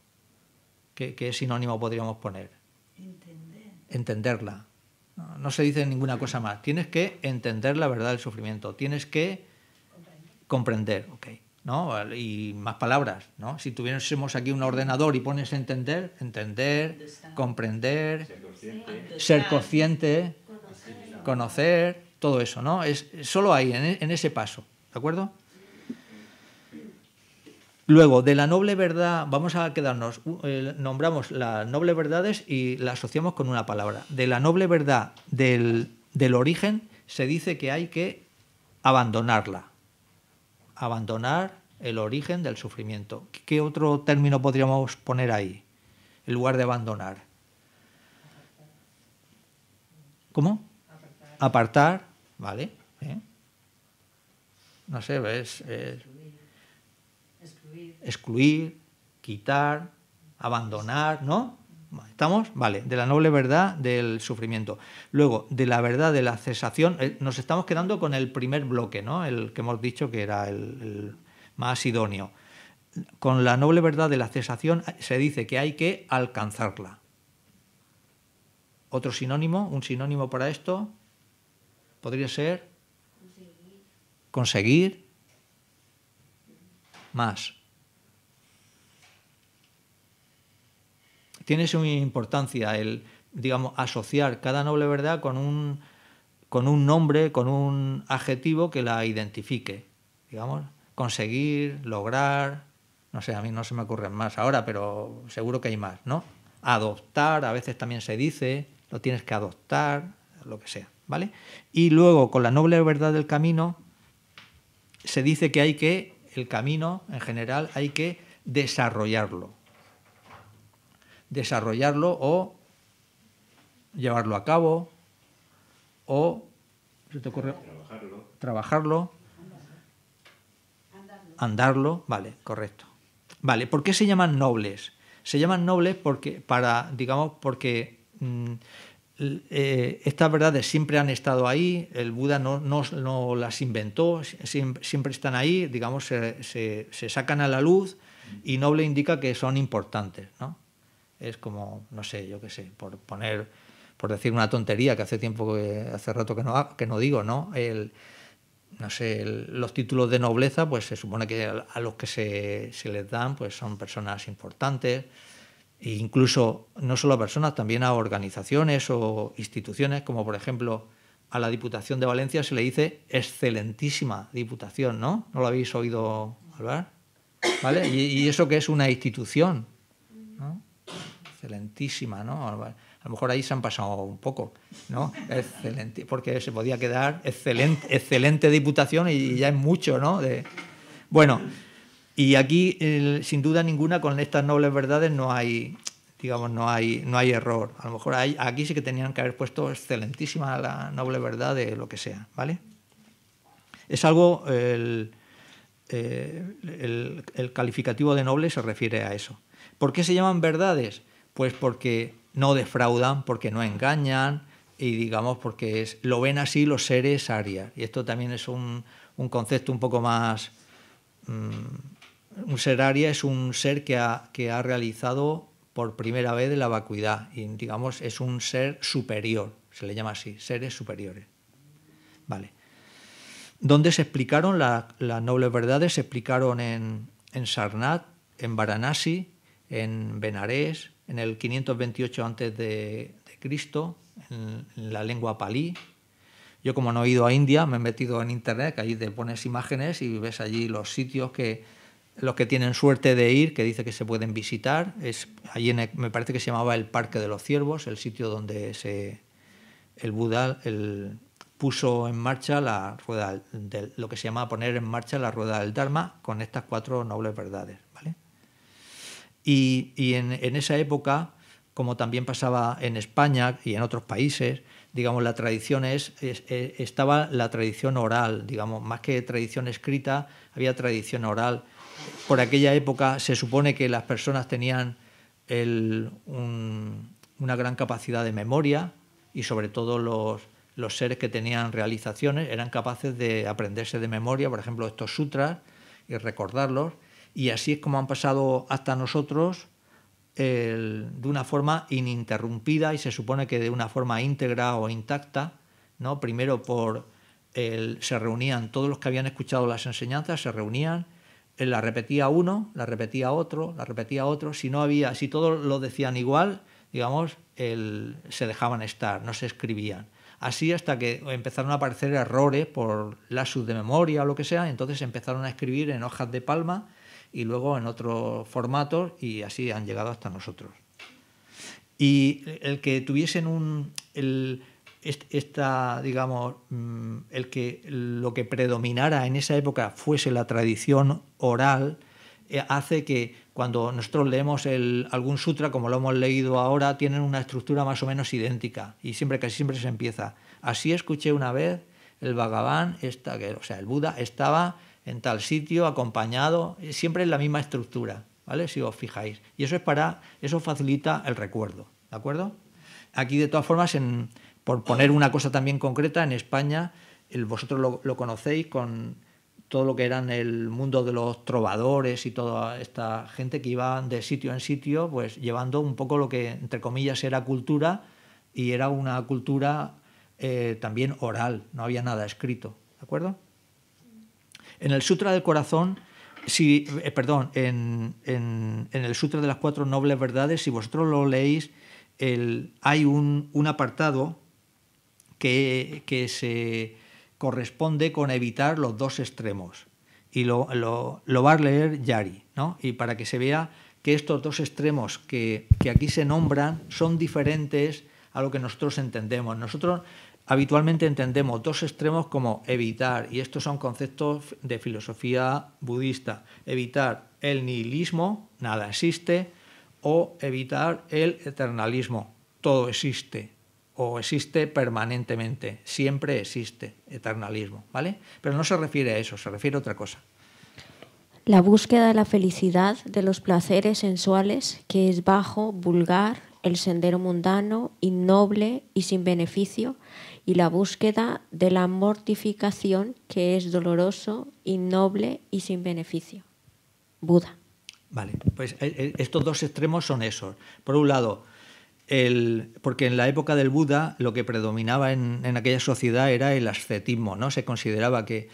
¿Qué, sinónimo podríamos poner? Entender. Entenderla. No, se dice ninguna cosa más. Tienes que entender la verdad del sufrimiento. Tienes que comprender. ok. ¿no? Y más palabras, ¿no? Si tuviésemos aquí un ordenador y pones entender, entender, comprender, ser consciente, conocer. todo eso, ¿no? Es solo ahí, en ese paso, ¿de acuerdo? Luego, de la noble verdad, vamos a quedarnos, eh, nombramos las nobles verdades y la asociamos con una palabra. De la noble verdad del, origen se dice que hay que abandonarla. Abandonar el origen del sufrimiento. ¿Qué otro término podríamos poner ahí? En lugar de abandonar. ¿Cómo? Apartar, ¿vale? No sé, es eh, excluir, quitar, abandonar, ¿no? ¿Estamos? Vale, de la noble verdad del sufrimiento. Luego, de la verdad de la cesación, eh, nos estamos quedando con el primer bloque, ¿no? El que hemos dicho que era el más idóneo. Con la noble verdad de la cesación eh, se dice que hay que alcanzarla. Otro sinónimo, un sinónimo para esto, podría ser conseguir más. tiene su importancia el, digamos, asociar cada noble verdad con un, con un nombre, con un adjetivo que la identifique, digamos, conseguir, lograr, no sé, a mí no se me ocurren más ahora, pero seguro que hay más, ¿no? Adoptar, a veces también se dice, lo tienes que adoptar, lo que sea, ¿vale? Y luego, con la noble verdad del camino, se dice que hay que, el camino en general, hay que desarrollarlo desarrollarlo o llevarlo a cabo o ¿se te ocurre? trabajarlo, andarlo. andarlo, vale, correcto. Vale, ¿por qué se llaman nobles? Se llaman nobles porque para digamos porque mm, eh, estas verdades siempre han estado ahí, el Buda no, las inventó, siempre, están ahí, digamos, se, se, se, sacan a la luz y noble indica que son importantes. ¿no? es como, no sé, yo qué sé, por poner, por decir una tontería que hace tiempo que, hace rato que no, que no digo, ¿no? El, no sé, los títulos de nobleza, pues se supone que a, los que se, les dan, pues son personas importantes, e incluso no solo a personas, también a organizaciones o instituciones, como por ejemplo a la Diputación de Valencia se le dice excelentísima Diputación, ¿no? ¿No lo habéis oído hablar? ¿Vale? y, y eso que es una institución, excelentísima, ¿no? A lo mejor ahí se han pasado un poco, ¿no? Excelente, porque se podía quedar excelente, excelente diputación y ya es mucho, ¿no? bueno, y aquí, sin duda ninguna, con estas nobles verdades no hay, digamos, no hay, no hay error. A lo mejor aquí sí que tenían que haber puesto excelentísima la noble verdad de lo que sea, ¿vale? Es algo, el, eh, el, calificativo de noble se refiere a eso. ¿Por qué se llaman verdades? Pues porque no defraudan, porque no engañan y digamos porque lo ven así los seres arias. Y esto también es un, concepto un poco más... Mm, un ser aria es un ser que ha, realizado por primera vez la vacuidad y digamos es un ser superior, se le llama así, seres superiores. Vale. Donde se explicaron las nobles verdades, se explicaron en, en Sarnat, en Varanasi, en Benares en el 528 antes de, Cristo, en, la lengua palí. Yo como no he ido a India, me he metido en internet, que allí te pones imágenes y ves allí los sitios que los que tienen suerte de ir, que dice que se pueden visitar. Es, allí me parece que se llamaba el Parque de los Ciervos, el sitio donde se, el Buda puso en marcha la rueda, lo que se llama poner en marcha la rueda del Dharma con estas cuatro nobles verdades. Y, en, esa época, como también pasaba en España y en otros países, digamos, la tradición estaba la tradición oral, digamos, más que tradición escrita, había tradición oral. Por aquella época se supone que las personas tenían una gran capacidad de memoria y sobre todo los seres que tenían realizaciones eran capaces de aprenderse de memoria, por ejemplo, estos sutras y recordarlos. Y así es como han pasado hasta nosotros de una forma ininterrumpida y se supone que de una forma íntegra o intacta, ¿no? Primero por el, se reunían todos los que habían escuchado las enseñanzas, se reunían, eh, la repetía uno, la repetía otro, la repetía otro, si no había, si todos lo decían igual, digamos, se dejaban estar, no se escribían. Así hasta que empezaron a aparecer errores por lapsus de memoria o lo que sea, entonces empezaron a escribir en hojas de palma y luego en otros formatos y así han llegado hasta nosotros. Y el que tuviesen un... El, digamos, mm, el que lo que predominara en esa época fuese la tradición oral, eh, hace que cuando nosotros leemos algún sutra, como lo hemos leído ahora, tienen una estructura más o menos idéntica y siempre casi siempre se empieza. Así escuché una vez el Bhagavan, o sea, el Buda estaba en tal sitio, acompañado, eh, siempre en la misma estructura, ¿vale? Si os fijáis. Y eso es para, eso facilita el recuerdo, ¿de acuerdo? Aquí, de todas formas, por poner una cosa también concreta, en España, el, vosotros lo, conocéis con todo lo que en el mundo de los trovadores y toda esta gente que iba de sitio en sitio, pues llevando un poco lo que, entre comillas, era cultura, y era una cultura eh, también oral, no había nada escrito, ¿de acuerdo? En el Sutra del Corazón, si, eh, perdón, en, el Sutra de las Cuatro Nobles Verdades, si vosotros lo leéis, hay un, apartado que, se corresponde con evitar los dos extremos. Y lo, va a leer Yari, ¿no? Y para que se vea que estos dos extremos que, que aquí se nombran son diferentes a lo que nosotros entendemos. Nosotros habitualmente entendemos dos extremos como evitar, y estos son conceptos de filosofía budista, evitar el nihilismo, nada existe, o evitar el eternalismo, todo existe, o existe permanentemente, siempre existe eternalismo, ¿vale? Pero no se refiere a eso, se refiere a otra cosa. La búsqueda de la felicidad, de los placeres sensuales, que es bajo, vulgar, el sendero mundano, innoble y sin beneficio, y la búsqueda de la mortificación que es doloroso, innoble y sin beneficio. Buda. Vale, pues eh, eh, estos dos extremos son esos. Por un lado, porque en la época del Buda lo que predominaba en, aquella sociedad era el ascetismo, ¿no? Se consideraba que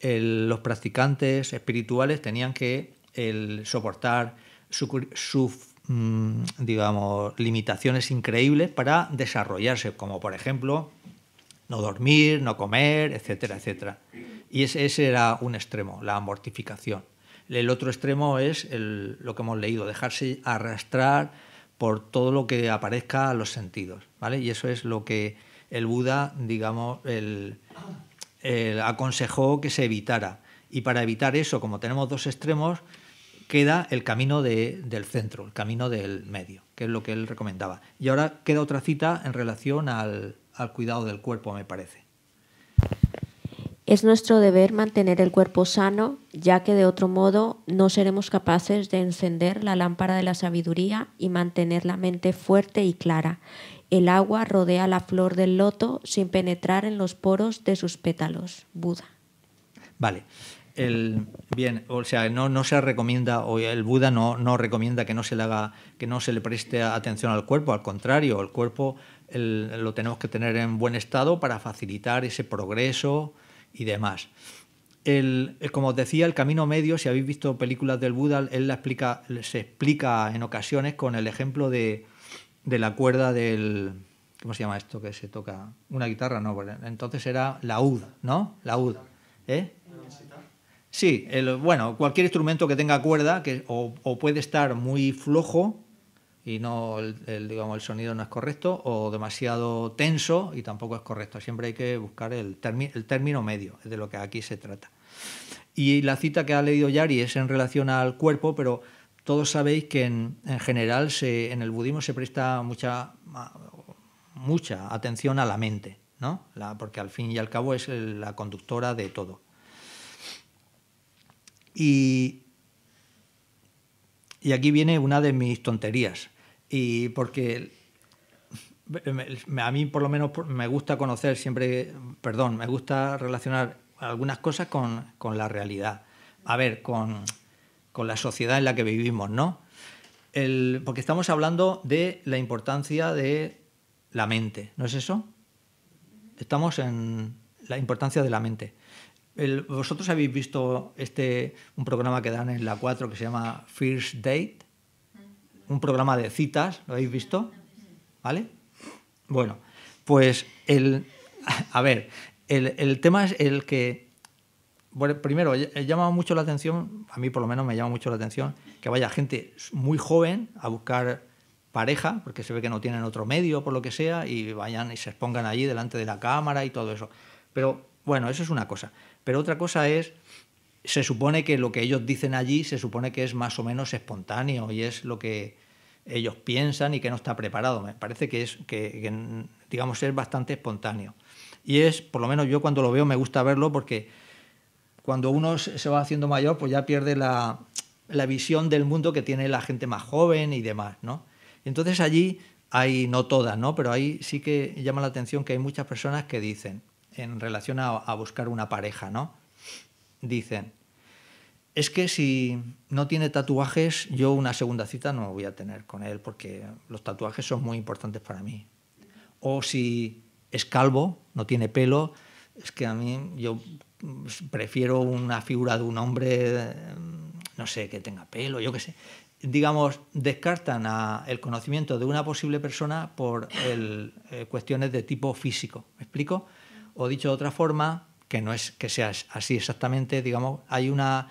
los practicantes espirituales tenían que soportar sus mm, limitaciones increíbles para desarrollarse, como por ejemplo no dormir, no comer, etcétera, etcétera. Y ese, era un extremo, la mortificación. El otro extremo es lo que hemos leído, dejarse arrastrar por todo lo que aparezca a los sentidos, ¿vale? Y eso es lo que el Buda, digamos, aconsejó que se evitara. Y para evitar eso, como tenemos dos extremos, queda el camino del centro, el camino del medio, que es lo que él recomendaba. Y ahora queda otra cita en relación al, al cuidado del cuerpo, me parece. Es nuestro deber mantener el cuerpo sano, ya que de otro modo no seremos capaces de encender la lámpara de la sabiduría y mantener la mente fuerte y clara. El agua rodea la flor del loto sin penetrar en los poros de sus pétalos. Buda. Vale. El, bien, o sea, no, se recomienda, o el Buda no, no recomienda que no se le haga, que no se le preste atención al cuerpo, al contrario, el cuerpo lo tenemos que tener en buen estado para facilitar ese progreso y demás. El, eh, como os decía, el camino medio, si habéis visto películas del Buda, él la explica, se explica en ocasiones con el ejemplo de, de la cuerda del... ¿Cómo se llama esto que se toca? Una guitarra, no, entonces era la UD, ¿no? La UD. ¿eh? Sí, el, bueno, cualquier instrumento que tenga cuerda que, o, o puede estar muy flojo y no el, digamos, el sonido no es correcto o demasiado tenso y tampoco es correcto. Siempre hay que buscar el, término medio, es de lo que aquí se trata. Y la cita que ha leído Yari es en relación al cuerpo, pero todos sabéis que en, general en el budismo se presta mucha, mucha atención a la mente, ¿no? porque al fin y al cabo es la conductora de todo. Y y aquí viene una de mis tonterías. Y porque a mí por lo menos me gusta conocer siempre, perdón, me gusta relacionar algunas cosas con, la realidad. A ver, con, la sociedad en la que vivimos, ¿no? porque estamos hablando de la importancia de la mente, ¿no es eso? Estamos en la importancia de la mente vosotros habéis visto este, un programa que dan en la 4 que se llama First Date, un programa de citas, ¿lo habéis visto? ¿Vale? Bueno, pues el, a ver, el, tema es el que, primero primero, llama mucho la atención, a mí por lo menos me llama mucho la atención, que vaya gente muy joven a buscar pareja, porque se ve que no tienen otro medio, por lo que sea, y vayan y se expongan allí delante de la cámara y todo eso. Pero bueno, eso es una cosa. Pero otra cosa es, se supone que lo que ellos dicen allí se supone que es más o menos espontáneo y es lo que ellos piensan y que no está preparado. Me parece que es, que, digamos, es bastante espontáneo. Y es, por lo menos yo cuando lo veo me gusta verlo porque cuando uno se va haciendo mayor, pues ya pierde la, la visión del mundo que tiene la gente más joven y demás, ¿no? Entonces allí hay, no todas, ¿no? Pero ahí sí que llama la atención que hay muchas personas que dicen, en relación a, buscar una pareja, ¿no? Dicen, es que si no tiene tatuajes, yo una segunda cita no voy a tener con él porque los tatuajes son muy importantes para mí. O si es calvo, no tiene pelo, es que a mí yo prefiero una figura de un hombre, mm, no sé, que tenga pelo, yo qué sé. Digamos, descartan el conocimiento de una posible persona por eh, cuestiones de tipo físico. ¿Me explico? o dicho de otra forma, que no es que sea así exactamente, digamos, hay una,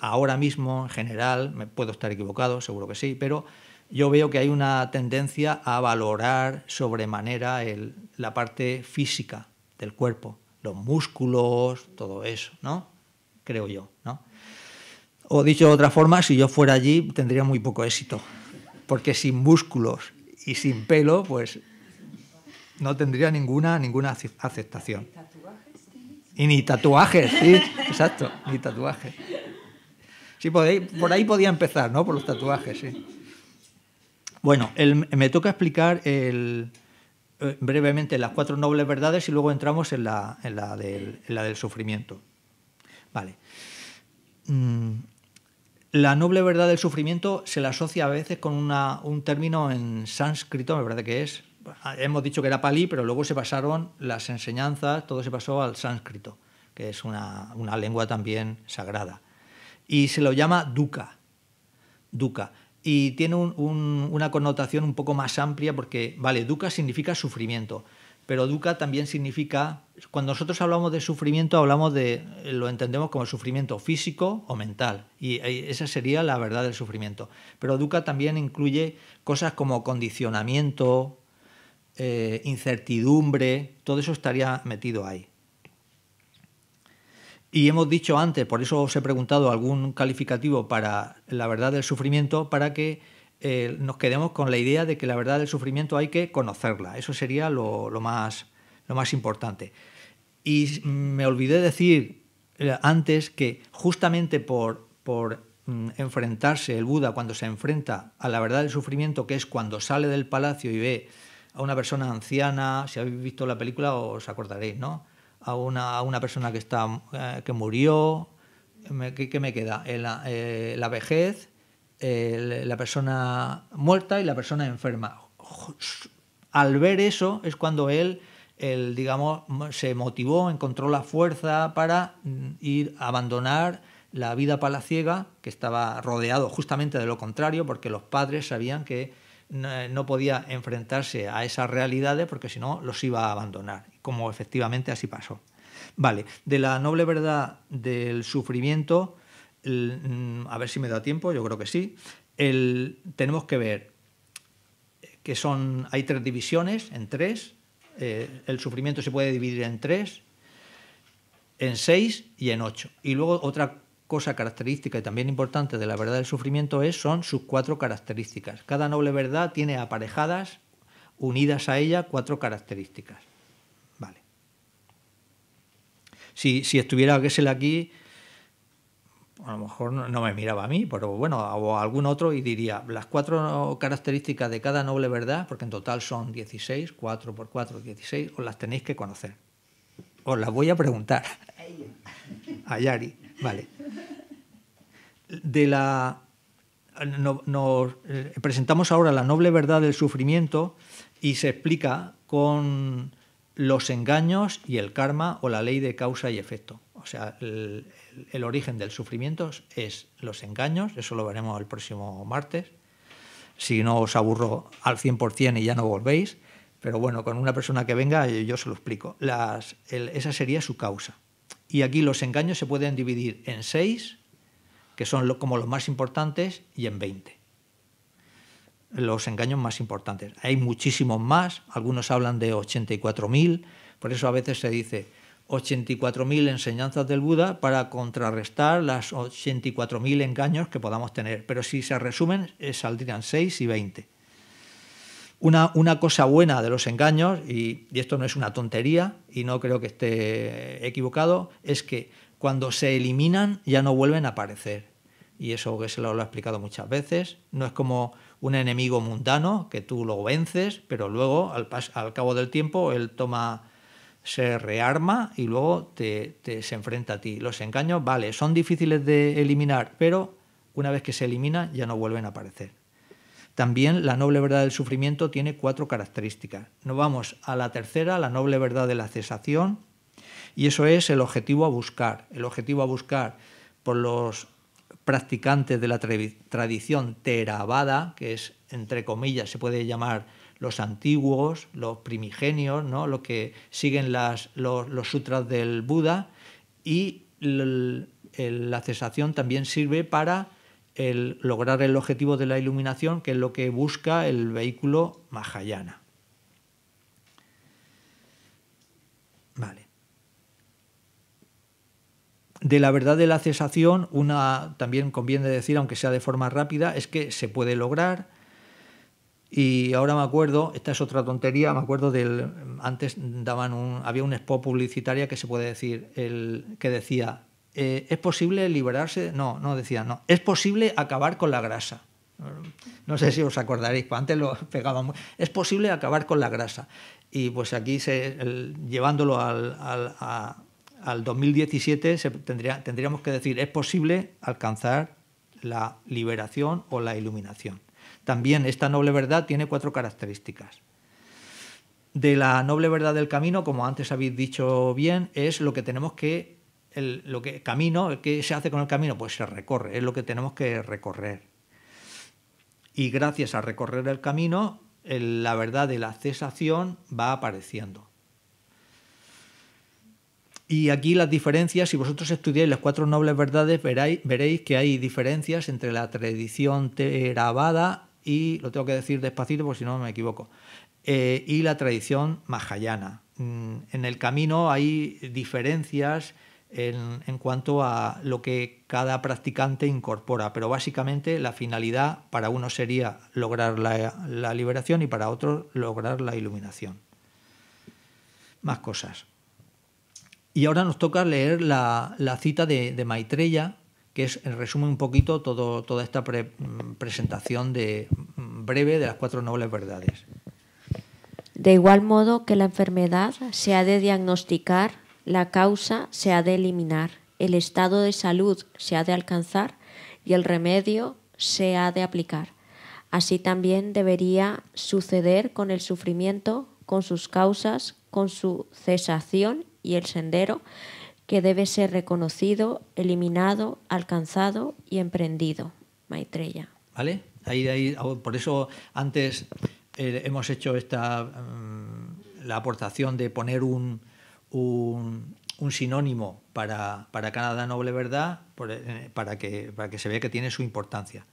ahora mismo en general, me puedo estar equivocado, seguro que sí, pero yo veo que hay una tendencia a valorar sobremanera la parte física del cuerpo, los músculos, todo eso, ¿no? Creo yo, ¿no? O dicho de otra forma, si yo fuera allí tendría muy poco éxito, porque sin músculos y sin pelo, pues no tendría ninguna, ninguna aceptación. Y ni tatuajes, sí, exacto, ni tatuajes. Sí, por ahí, por ahí, podía empezar, ¿no? Por los tatuajes, sí. Bueno, me toca explicar el, eh, brevemente las cuatro nobles verdades y luego entramos en la, en la, del, sufrimiento. Vale. Mm, la noble verdad del sufrimiento se la asocia a veces con una, un término en sánscrito, me parece que es Ah, hemos dicho que era palí, pero luego se pasaron las enseñanzas, todo se pasó al sánscrito, que es una, lengua también sagrada. Y se lo llama duca, duca. Y tiene una connotación un poco más amplia porque, vale, duca significa sufrimiento, pero duca también significa, cuando nosotros hablamos de sufrimiento, hablamos de, lo entendemos como sufrimiento físico o mental, y eh, esa sería la verdad del sufrimiento. Pero duca también incluye cosas como condicionamiento, eh, incertidumbre, todo eso estaría metido ahí. Y hemos dicho antes, por eso os he preguntado algún calificativo para la verdad del sufrimiento, para que eh, nos quedemos con la idea de que la verdad del sufrimiento hay que conocerla. Eso sería lo, lo, más, lo más importante. Y me olvidé decir eh, antes que justamente por, por mm, enfrentarse el Buda cuando se enfrenta a la verdad del sufrimiento, que es cuando sale del palacio y ve a una persona anciana, si habéis visto la película os acordaréis, ¿no? A una, a una persona que, está, eh, que murió, ¿qué, me queda? Eh, la, eh, la vejez, la persona muerta y la persona enferma. Al ver eso es cuando él, él, digamos, se motivó, encontró la fuerza para mm, ir a abandonar la vida palaciega, que estaba rodeado justamente de lo contrario, porque los padres sabían que no podía enfrentarse a esas realidades porque si no los iba a abandonar, como efectivamente así pasó. Vale, de la noble verdad del sufrimiento, mm, a ver si me da tiempo, yo creo que sí, el, tenemos que ver que son, hay tres divisiones, en tres, eh, el sufrimiento se puede dividir en tres, en seis y en ocho. Y luego otra cosa característica y también importante de la verdad del sufrimiento es, son sus cuatro características. Cada noble verdad tiene aparejadas, unidas a ella, cuatro características. Vale. Si, si estuviera Gessel aquí, a lo mejor no, me miraba a mí, pero bueno, o a algún otro y diría las cuatro características de cada noble verdad, porque en total son 16, 4 por 4, 16, os las tenéis que conocer. Os las voy a preguntar a Yari. Vale. De la, nos eh, presentamos ahora la noble verdad del sufrimiento y se explica con los engaños y el karma o la ley de causa y efecto. O sea, el, origen del sufrimiento es los engaños, eso lo veremos el próximo martes, si no os aburro al 100% y ya no volvéis, pero bueno, con una persona que venga yo se lo explico. esa sería su causa. Y aquí los engaños se pueden dividir en seis, que son como los más importantes, y en 20. Los engaños más importantes. Hay muchísimos más, algunos hablan de 84.000, por eso a veces se dice 84.000 enseñanzas del Buda para contrarrestar las 84.000 engaños que podamos tener. Pero si se resumen, eh, saldrían seis y veinte. Una, cosa buena de los engaños, y, esto no es una tontería y no creo que esté equivocado, es que cuando se eliminan ya no vuelven a aparecer. Y eso que se lo, he explicado muchas veces, no es como un enemigo mundano que tú lo vences, pero luego al, cabo del tiempo él toma, se rearma y luego te, se enfrenta a ti. Los engaños, vale, son difíciles de eliminar, pero una vez que se eliminan ya no vuelven a aparecer. También la noble verdad del sufrimiento tiene cuatro características. Nos vamos a la tercera, la noble verdad de la cesación, y eso es el objetivo a buscar. El objetivo a buscar por los practicantes de la tradición Theravada, que es, entre comillas, se puede llamar los antiguos, los primigenios, ¿no? los que siguen los, sutras del Buda, y la cesación también sirve para el lograr el objetivo de la iluminación, que es lo que busca el vehículo Mahayana. Vale. De la verdad de la cesación, una también conviene decir, aunque sea de forma rápida, es que se puede lograr. Y ahora me acuerdo, esta es otra tontería, me acuerdo del antes daban un había un spot publicitaria que se puede decir el que decía eh, ¿es posible liberarse? No, no decía, no, es posible acabar con la grasa. No sé si os acordaréis, pues antes lo pegábamos, Es posible acabar con la grasa. Y pues aquí, llevándolo al, 2017, tendríamos que decir, es posible alcanzar la liberación o la iluminación. También esta noble verdad tiene cuatro características. De la noble verdad del camino, como antes habéis dicho bien, es lo que tenemos que el, lo que camino, ¿qué se hace con el camino? Pues se recorre, es lo que tenemos que recorrer. Y gracias a recorrer el camino, la verdad de la cesación va apareciendo. Y aquí las diferencias, si vosotros estudiáis las cuatro nobles verdades, veréis, que hay diferencias entre la tradición Theravada y, lo tengo que decir despacito porque si no me equivoco, eh, y la tradición mahayana. Mm, en el camino hay diferencias en, cuanto a lo que cada practicante incorpora, pero básicamente la finalidad para uno sería lograr la, liberación y para otro lograr la iluminación. Más cosas. Y ahora nos toca leer la, cita de, de, Maitreya, que es, resume un poquito toda esta mm, presentación de, mm, breve de las cuatro nobles verdades. De igual modo que la enfermedad se ha de diagnosticar la causa se ha de eliminar, el estado de salud se ha de alcanzar y el remedio se ha de aplicar. Así también debería suceder con el sufrimiento, con sus causas, con su cesación y el sendero que debe ser reconocido, eliminado, alcanzado y emprendido. Maitreya. ¿Vale? Ahí, por eso antes eh, hemos hecho esta, mm, la aportación de poner un, un, sinónimo para, para, cada noble verdad eh, para, que, para que se vea que tiene su importancia.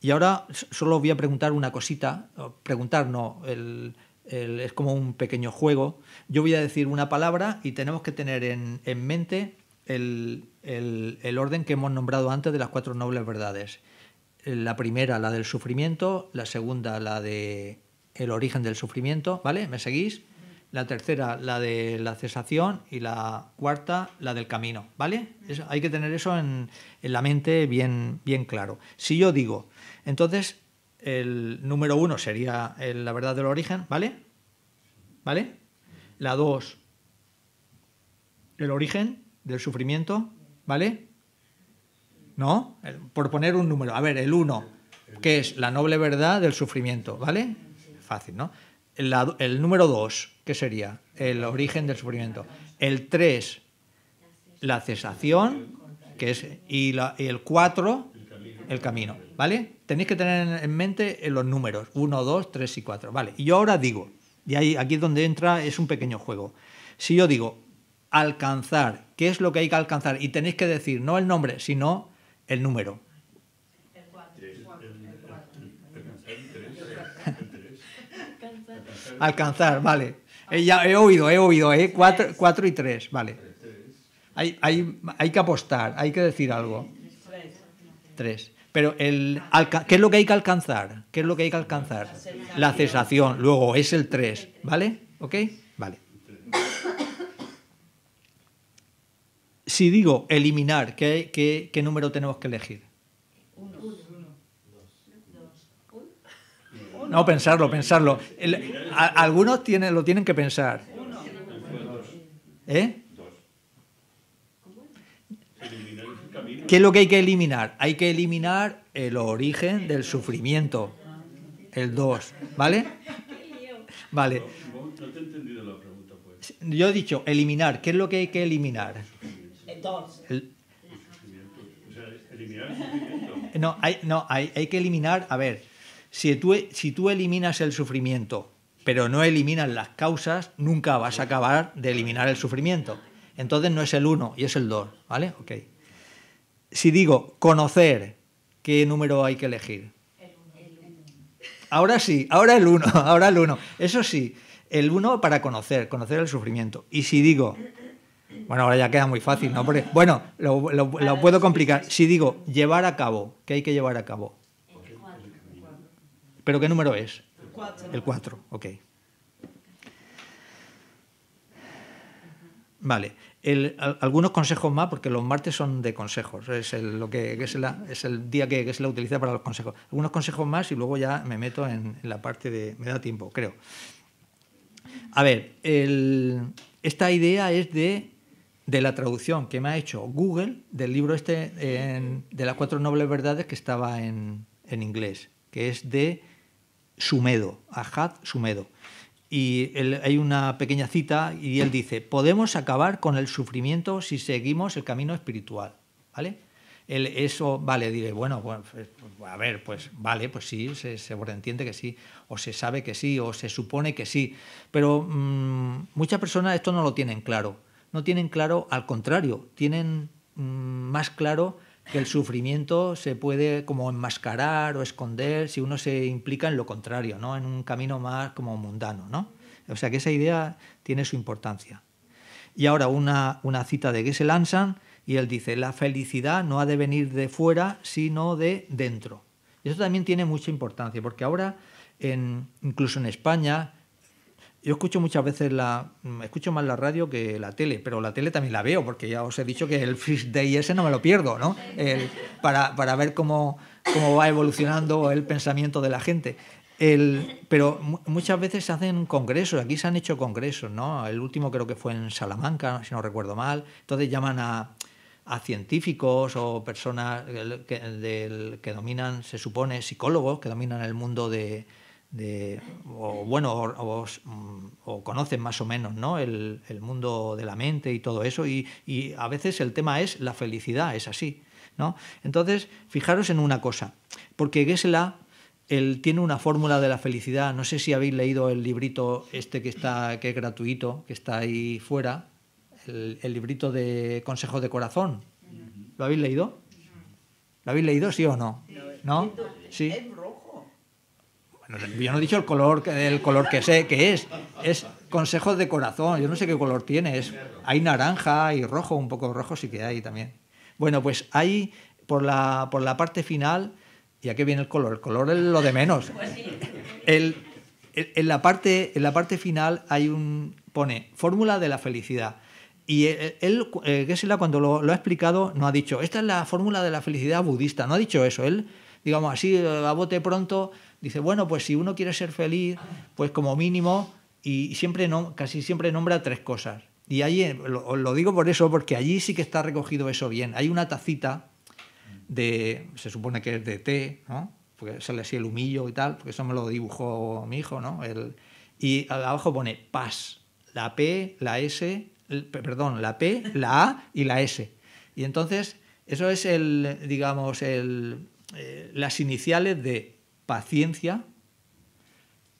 Y ahora solo voy a preguntar una cosita, preguntar no, es como un pequeño juego. Yo voy a decir una palabra y tenemos que tener en, en mente el, el, orden que hemos nombrado antes de las cuatro nobles verdades. La primera, la del sufrimiento, la segunda, la de el origen del sufrimiento, ¿vale? ¿Me seguís? la tercera la de la cesación y la cuarta la del camino, ¿vale? hay que tener eso en, la mente bien, bien claro. Si yo digo, entonces el número uno sería la verdad del origen, ¿vale? ¿Vale? La dos, el origen del sufrimiento, ¿vale? ¿No? por poner un número. A ver, el uno, que es la noble verdad del sufrimiento, ¿vale? Fácil, ¿no? el número dos, ¿Qué sería? El origen del sufrimiento. El 3, la cesación, que es, y, la, y el 4, el camino. ¿Vale? Tenéis que tener en mente los números, 1, 2, 3 y 4. ¿Vale? Y yo ahora digo, y ahí, aquí es donde entra, es un pequeño juego. Si yo digo, alcanzar, ¿qué es lo que hay que alcanzar? Y tenéis que decir, no el nombre, sino el número. alcanzar, vale. Eh, he oído, he oído, ¿eh? cuatro y tres, vale. Hay, que apostar, hay que decir algo. Tres. Pero el, ¿qué es lo que hay que alcanzar? ¿Qué es lo que hay que alcanzar? La cesación. Luego es el tres, ¿vale? ¿Ok? Vale. Si digo eliminar, qué número tenemos que elegir? No, pensarlo, pensarlo. algunos tienen, lo tienen que pensar. ¿Eh? ¿Qué es lo que hay que eliminar? Hay que eliminar el origen del sufrimiento, el 2, ¿vale? Vale. No te he entendido la pregunta, pues. Yo he dicho, eliminar. ¿Qué es lo que hay que eliminar? El 2. sufrimiento. O sea, eliminar No, hay, no hay, hay que eliminar, a ver, si tú, eliminas el sufrimiento, pero no eliminas las causas, nunca vas a acabar de eliminar el sufrimiento. Entonces no es el 1 y es el 2, ¿vale? Ok. Si digo conocer, ¿qué número hay que elegir? El Ahora sí, ahora el 1, ahora el uno. Eso sí, el 1 para conocer, conocer el sufrimiento. Y si digo, bueno, ahora ya queda muy fácil, ¿no? bueno, lo puedo complicar. Si digo llevar a cabo, ¿qué hay que llevar a cabo? ¿Pero qué número es? El 4. El 4, ok. Vale. algunos consejos más, porque los martes son de consejos, es el, lo que, es, el día que, se la utiliza para los consejos. Algunos consejos más y luego ya me meto en, la parte de... Me da tiempo, creo. A ver, esta idea es de, la traducción que me ha hecho Google del libro este de las cuatro nobles verdades que estaba en inglés, que es de Sumedo, su Sumedo. Y hay una pequeña cita y él dice, podemos acabar con el sufrimiento si seguimos el camino espiritual. ¿Vale? eso, vale, dice, bueno, pues, pues, a ver, pues vale, pues sí, se, entiende que sí, o se sabe que sí, o se supone que sí, pero mm, muchas personas esto no lo tienen claro, no tienen claro, al contrario, tienen mm, más claro que el sufrimiento se puede como enmascarar o esconder si uno se implica en lo contrario, ¿no? en un camino más como mundano. ¿no? O sea que esa idea tiene su importancia. Y ahora una, cita de Gessel lanzan y él dice, la felicidad no ha de venir de fuera, sino de dentro. Y eso también tiene mucha importancia, porque ahora, incluso en España, yo escucho muchas veces la. Mm, escucho más la radio que la tele, pero la tele también la veo, porque ya os he dicho que el Fish Day ese no me lo pierdo, ¿no? para, ver cómo, cómo, va evolucionando el pensamiento de la gente. pero muchas veces se hacen congresos, aquí se han hecho congresos, ¿no? El último creo que fue en Salamanca, si no recuerdo mal. Entonces llaman a, científicos o personas que dominan, se supone, psicólogos que dominan el mundo de, de, o bueno, o, conocen más o menos ¿no? El, mundo de la mente y todo eso, y, y, a veces el tema es la felicidad, es así. ¿no? Entonces, fijaros en una cosa, porque la él tiene una fórmula de la felicidad, no sé si habéis leído el librito este que, está, que es gratuito, que está ahí fuera, el, librito de Consejos de Corazón. ¿Lo habéis leído? ¿Lo habéis leído, sí o no? ¿No? Sí yo no he dicho el color, el color que sé que es. Es consejo de corazón. Yo no sé qué color tiene. hay naranja y rojo, un poco rojo sí que hay también. Bueno, pues hay por la, por la parte final, ya que viene el color. El color es lo de menos. Pues en, la parte, en la parte final hay un. pone fórmula de la felicidad. Y e, e, él, eh, Gessela, cuando lo, lo, ha explicado, no ha dicho, esta es la fórmula de la felicidad budista, no ha dicho eso. Él, digamos así, a bote pronto, dice, bueno, pues si uno quiere ser feliz, pues como mínimo, y siempre no, casi siempre nombra tres cosas. Y ahí, eh, lo, lo digo por eso, porque allí sí que está recogido eso bien. Hay una tacita de, se supone que es de té, ¿no? Porque sale así el humillo y tal, porque eso me lo dibujó mi hijo, ¿no? y abajo pone paz, la P, la S, perdón, la P, la A y la S. Y entonces, eso es el, digamos, el, eh, las iniciales de paciencia,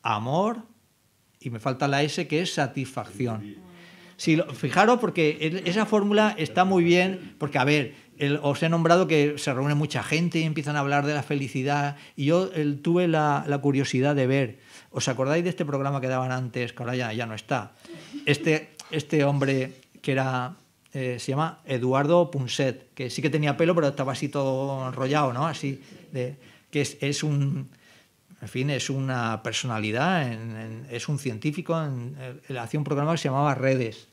amor y me falta la S que es satisfacción. Si fijaros porque esa fórmula está muy bien, porque a ver, os he nombrado que se reúne mucha gente y empiezan a hablar de la felicidad y yo tuve la, curiosidad de ver, ¿os acordáis de este programa que daban antes, que ahora ya, ya no está? Este, este hombre que era eh, se llama Eduardo Punset, que sí que tenía pelo, pero estaba así todo enrollado, ¿no? Así de que es, un, en fin, es una personalidad, es un científico, en, hacía un programa que se llamaba Redes.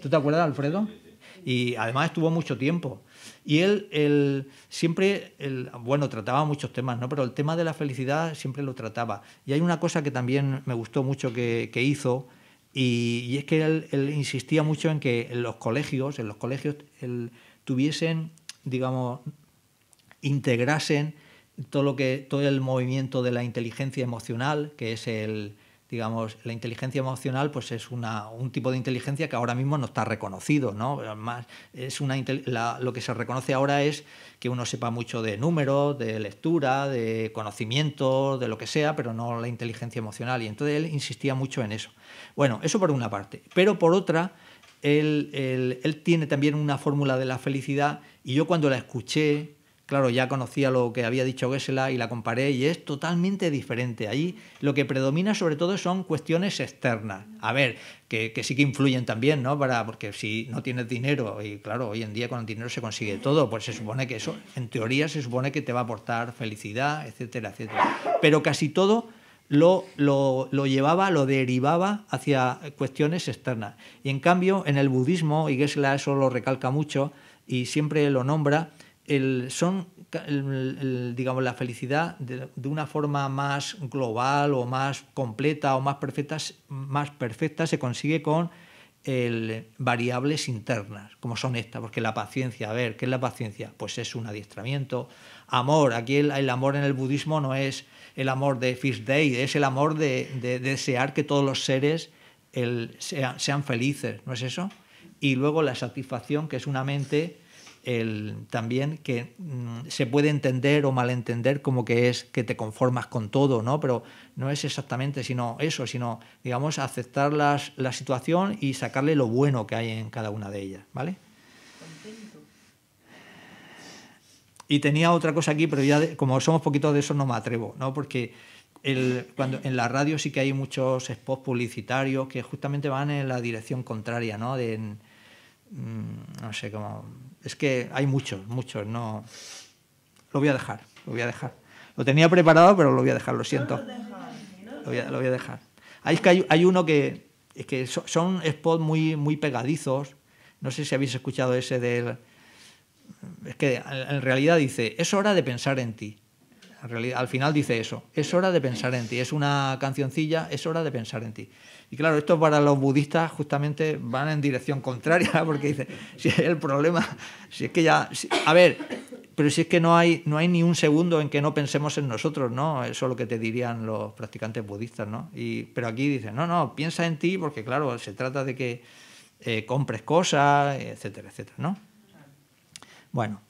¿Tú te acuerdas, Alfredo? Y además estuvo mucho tiempo. Y él, siempre, bueno, trataba muchos temas, ¿no? Pero el tema de la felicidad siempre lo trataba. Y hay una cosa que también me gustó mucho que, hizo, y, es que él, insistía mucho en que en los colegios, en los colegios, tuviesen, digamos, integrasen todo, lo que, todo el movimiento de la inteligencia emocional, que es el, digamos, la inteligencia emocional pues es una, un tipo de inteligencia que ahora mismo no está reconocido, ¿no? Más, es una, lo que se reconoce ahora es que uno sepa mucho de números, de lectura, de conocimiento, de lo que sea, pero no la inteligencia emocional. Y entonces él insistía mucho en eso. Bueno, eso por una parte. Pero por otra, él tiene también una fórmula de la felicidad y yo cuando la escuché claro, ya conocía lo que había dicho Gessela y la comparé y es totalmente diferente. Ahí lo que predomina sobre todo son cuestiones externas. A ver, que, sí que influyen también, ¿no? porque si no tienes dinero, y claro, hoy en día con el dinero se consigue todo, pues se supone que eso, en teoría, se supone que te va a aportar felicidad, etcétera, etcétera. Pero casi todo lo, lo, llevaba, lo derivaba hacia cuestiones externas. Y en cambio, en el budismo, y Gesla eso lo recalca mucho y siempre lo nombra, son, digamos, la felicidad de, una forma más global o más completa o más perfecta, más perfecta se consigue con variables internas, como son estas, porque la paciencia, a ver, ¿qué es la paciencia? Pues es un adiestramiento. Amor, aquí el, amor en el budismo no es el amor de Fish Day, es el amor de, desear que todos los seres sean felices, ¿no es eso? Y luego la satisfacción, que es una mente el, también que mm, se puede entender o malentender como que es que te conformas con todo, ¿no? Pero no es exactamente sino eso, sino, digamos, aceptar la situación y sacarle lo bueno que hay en cada una de ellas, ¿vale? Y tenía otra cosa aquí, pero ya como somos poquitos de eso no me atrevo, ¿no? Porque cuando, en la radio sí que hay muchos spots publicitarios que justamente van en la dirección contraria, ¿no? De, mm, no sé cómo es que hay muchos, muchos, no... Lo voy a dejar, lo voy a dejar. Lo tenía preparado, pero lo voy a dejar, lo siento. Lo voy a, dejar. Hay, uno que, son spots muy, muy pegadizos. No sé si habéis escuchado ese del... Es que en realidad dice, es hora de pensar en ti al final dice eso, es hora de pensar en ti, es una cancioncilla, es hora de pensar en ti. Y claro, esto para los budistas justamente van en dirección contraria, porque dice, si es el problema, si es que ya, a ver, pero si es que no hay, no hay ni un segundo en que no pensemos en nosotros, ¿no? Eso es lo que te dirían los practicantes budistas, ¿no? Y, pero aquí dicen, no, no, piensa en ti, porque claro, se trata de que eh, compres cosas, etcétera, etcétera, ¿no? Bueno,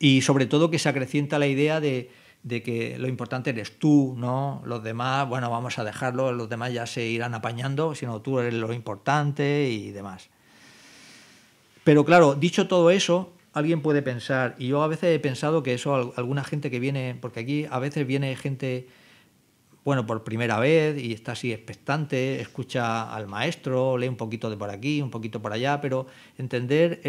y sobre todo que se acrecienta la idea de, de que lo importante eres tú, ¿no? Los demás, bueno, vamos a dejarlo, los demás ya se irán apañando, sino tú eres lo importante y demás. Pero claro, dicho todo eso, alguien puede pensar, y yo a veces he pensado que eso, alguna gente que viene, porque aquí a veces viene gente, bueno, por primera vez y está así expectante, escucha al maestro, lee un poquito de por aquí, un poquito por allá, pero entender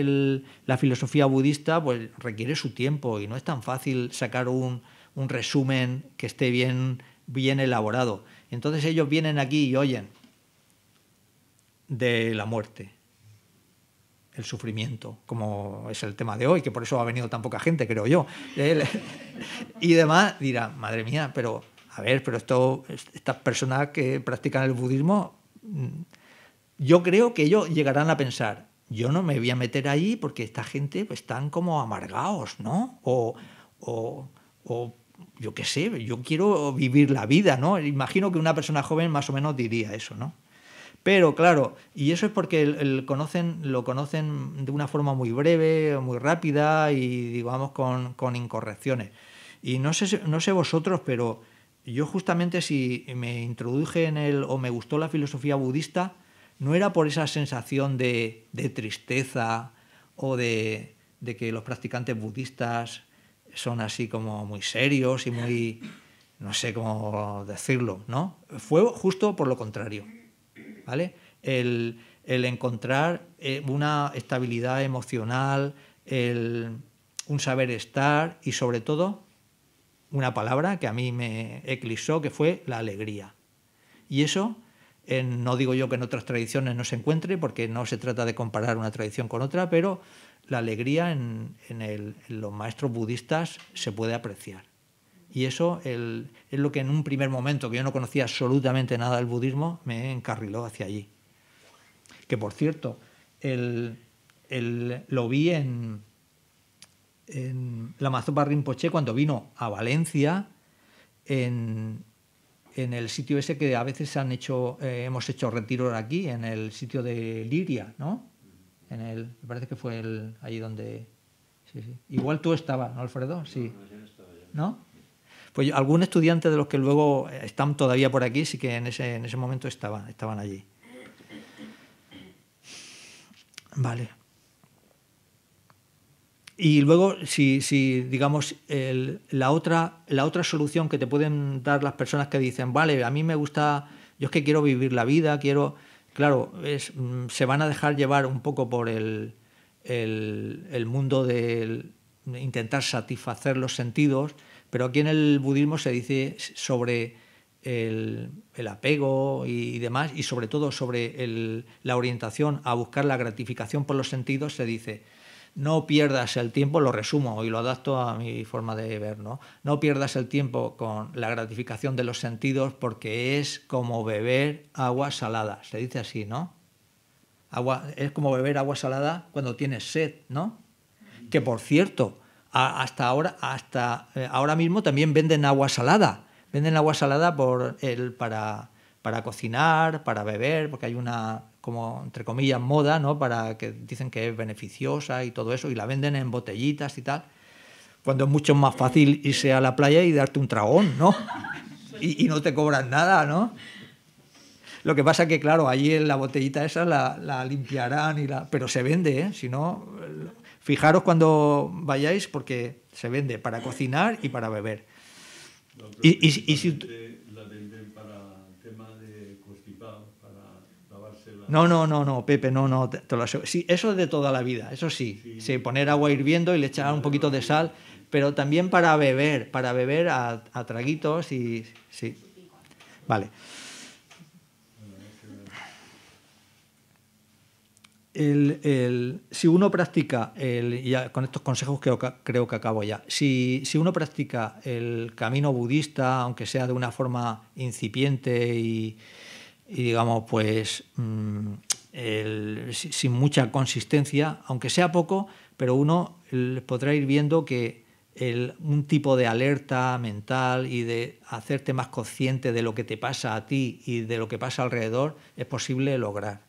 la filosofía budista pues requiere su tiempo y no es tan fácil sacar un un resumen que esté bien, bien elaborado. Entonces ellos vienen aquí y oyen de la muerte, el sufrimiento, como es el tema de hoy, que por eso ha venido tan poca gente, creo yo. y demás dirán, madre mía, pero a ver, pero esto, estas personas que practican el budismo, mm, yo creo que ellos llegarán a pensar, yo no me voy a meter ahí porque esta gente pues, están como amargados, ¿no? O, o, o yo qué sé, yo quiero vivir la vida, ¿no? Imagino que una persona joven más o menos diría eso, ¿no? Pero claro, y eso es porque conocen, lo conocen de una forma muy breve, muy rápida y digamos con, incorrecciones. Y no sé, no sé vosotros, pero yo justamente si me introduje en el o me gustó la filosofía budista, no era por esa sensación de, tristeza o de que los practicantes budistas son así como muy serios y muy, no sé cómo decirlo, ¿no? Fue justo por lo contrario, ¿vale? El, encontrar eh, una estabilidad emocional, un saber estar y sobre todo una palabra que a mí me eclipsó, que fue la alegría. Y eso no digo yo que en otras tradiciones no se encuentre, porque no se trata de comparar una tradición con otra, pero la alegría en, los maestros budistas se puede apreciar. Y eso es lo que en un primer momento, que yo no conocía absolutamente nada del budismo, me encarriló hacia allí. Que por cierto, lo vi en, en la Mazopa Rinpoche cuando vino a Valencia en, en el sitio ese que a veces han hecho, eh, hemos hecho retiro aquí, en el sitio de Liria, ¿no? En el, me parece que fue el, allí donde... Igual tú estabas, ¿no, Alfredo? Sí. Pues algún estudiante de los que luego eh, están todavía por aquí, sí que en ese, en ese momento estaban, estaban allí. Vale. Y luego, si, digamos, la, otra, la otra solución que te pueden dar las personas que dicen, vale, a mí me gusta, yo es que quiero vivir la vida, quiero, claro, mm, se van a dejar llevar un poco por el, el, mundo de intentar satisfacer los sentidos, pero aquí en el budismo se dice sobre el, apego y, y, demás, y sobre todo sobre la orientación a buscar la gratificación por los sentidos, se dice, no pierdas el tiempo, lo resumo y lo adapto a mi forma de ver, ¿no? No pierdas el tiempo con la gratificación de los sentidos porque es como beber agua salada, se dice así, ¿no? Agua, es como beber agua salada cuando tienes sed, ¿no? Que por cierto, hasta, ahora, hasta eh, ahora mismo también venden agua salada, venden agua salada por el, para para cocinar, para beber, porque hay una, como entre comillas, moda, ¿no? Para que dicen que es beneficiosa y todo eso, y la venden en botellitas y tal, cuando es mucho más fácil irse a la playa y darte un tragón, ¿no? Y, no te cobran nada, ¿no? Lo que pasa que, claro, allí en la botellita esa la, limpiarán, y la, pero se vende, ¿eh? Si no, fijaros cuando vayáis porque se vende para cocinar y para beber. y si, No, no, no, no, Pepe, no, no, Sí, eso es de toda la vida, eso sí. sí. poner agua hirviendo y le echar un poquito de sal, pero también para beber, para beber a, a traguitos y sí. Vale. si uno practica, el, ya con estos consejos que creo que acabo ya, si, si, uno practica el camino budista, aunque sea de una forma incipiente y, y digamos, pues mm, sin mucha consistencia, aunque sea poco, pero uno podrá ir viendo que un tipo de alerta mental y de hacerte más consciente de lo que te pasa a ti y de lo que pasa alrededor es posible lograr.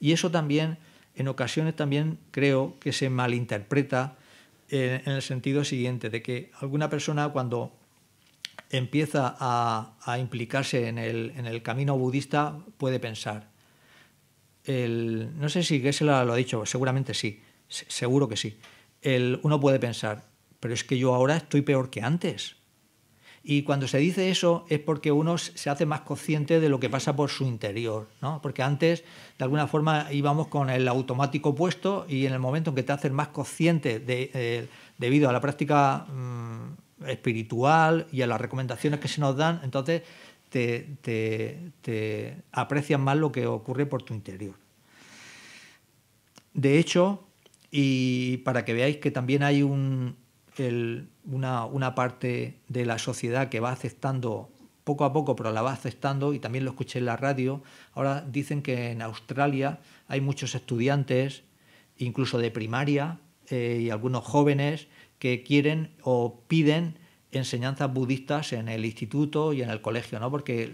Y eso también, en ocasiones también creo que se malinterpreta eh, en el sentido siguiente, de que alguna persona cuando empieza a, implicarse en el, camino budista puede pensar. no sé si Gessela lo ha dicho, seguramente sí, seguro que sí. El, uno puede pensar, pero es que yo ahora estoy peor que antes. Y cuando se dice eso es porque uno se hace más consciente de lo que pasa por su interior, ¿no? Porque antes, de alguna forma, íbamos con el automático puesto y en el momento en que te haces más consciente de, eh, debido a la práctica mm, espiritual y a las recomendaciones que se nos dan, entonces te, aprecian más lo que ocurre por tu interior. De hecho, y para que veáis que también hay un, una, parte de la sociedad que va aceptando poco a poco, pero la va aceptando, y también lo escuché en la radio, ahora dicen que en Australia hay muchos estudiantes, incluso de primaria, eh, y algunos jóvenes, que quieren o piden enseñanzas budistas en el instituto y en el colegio, porque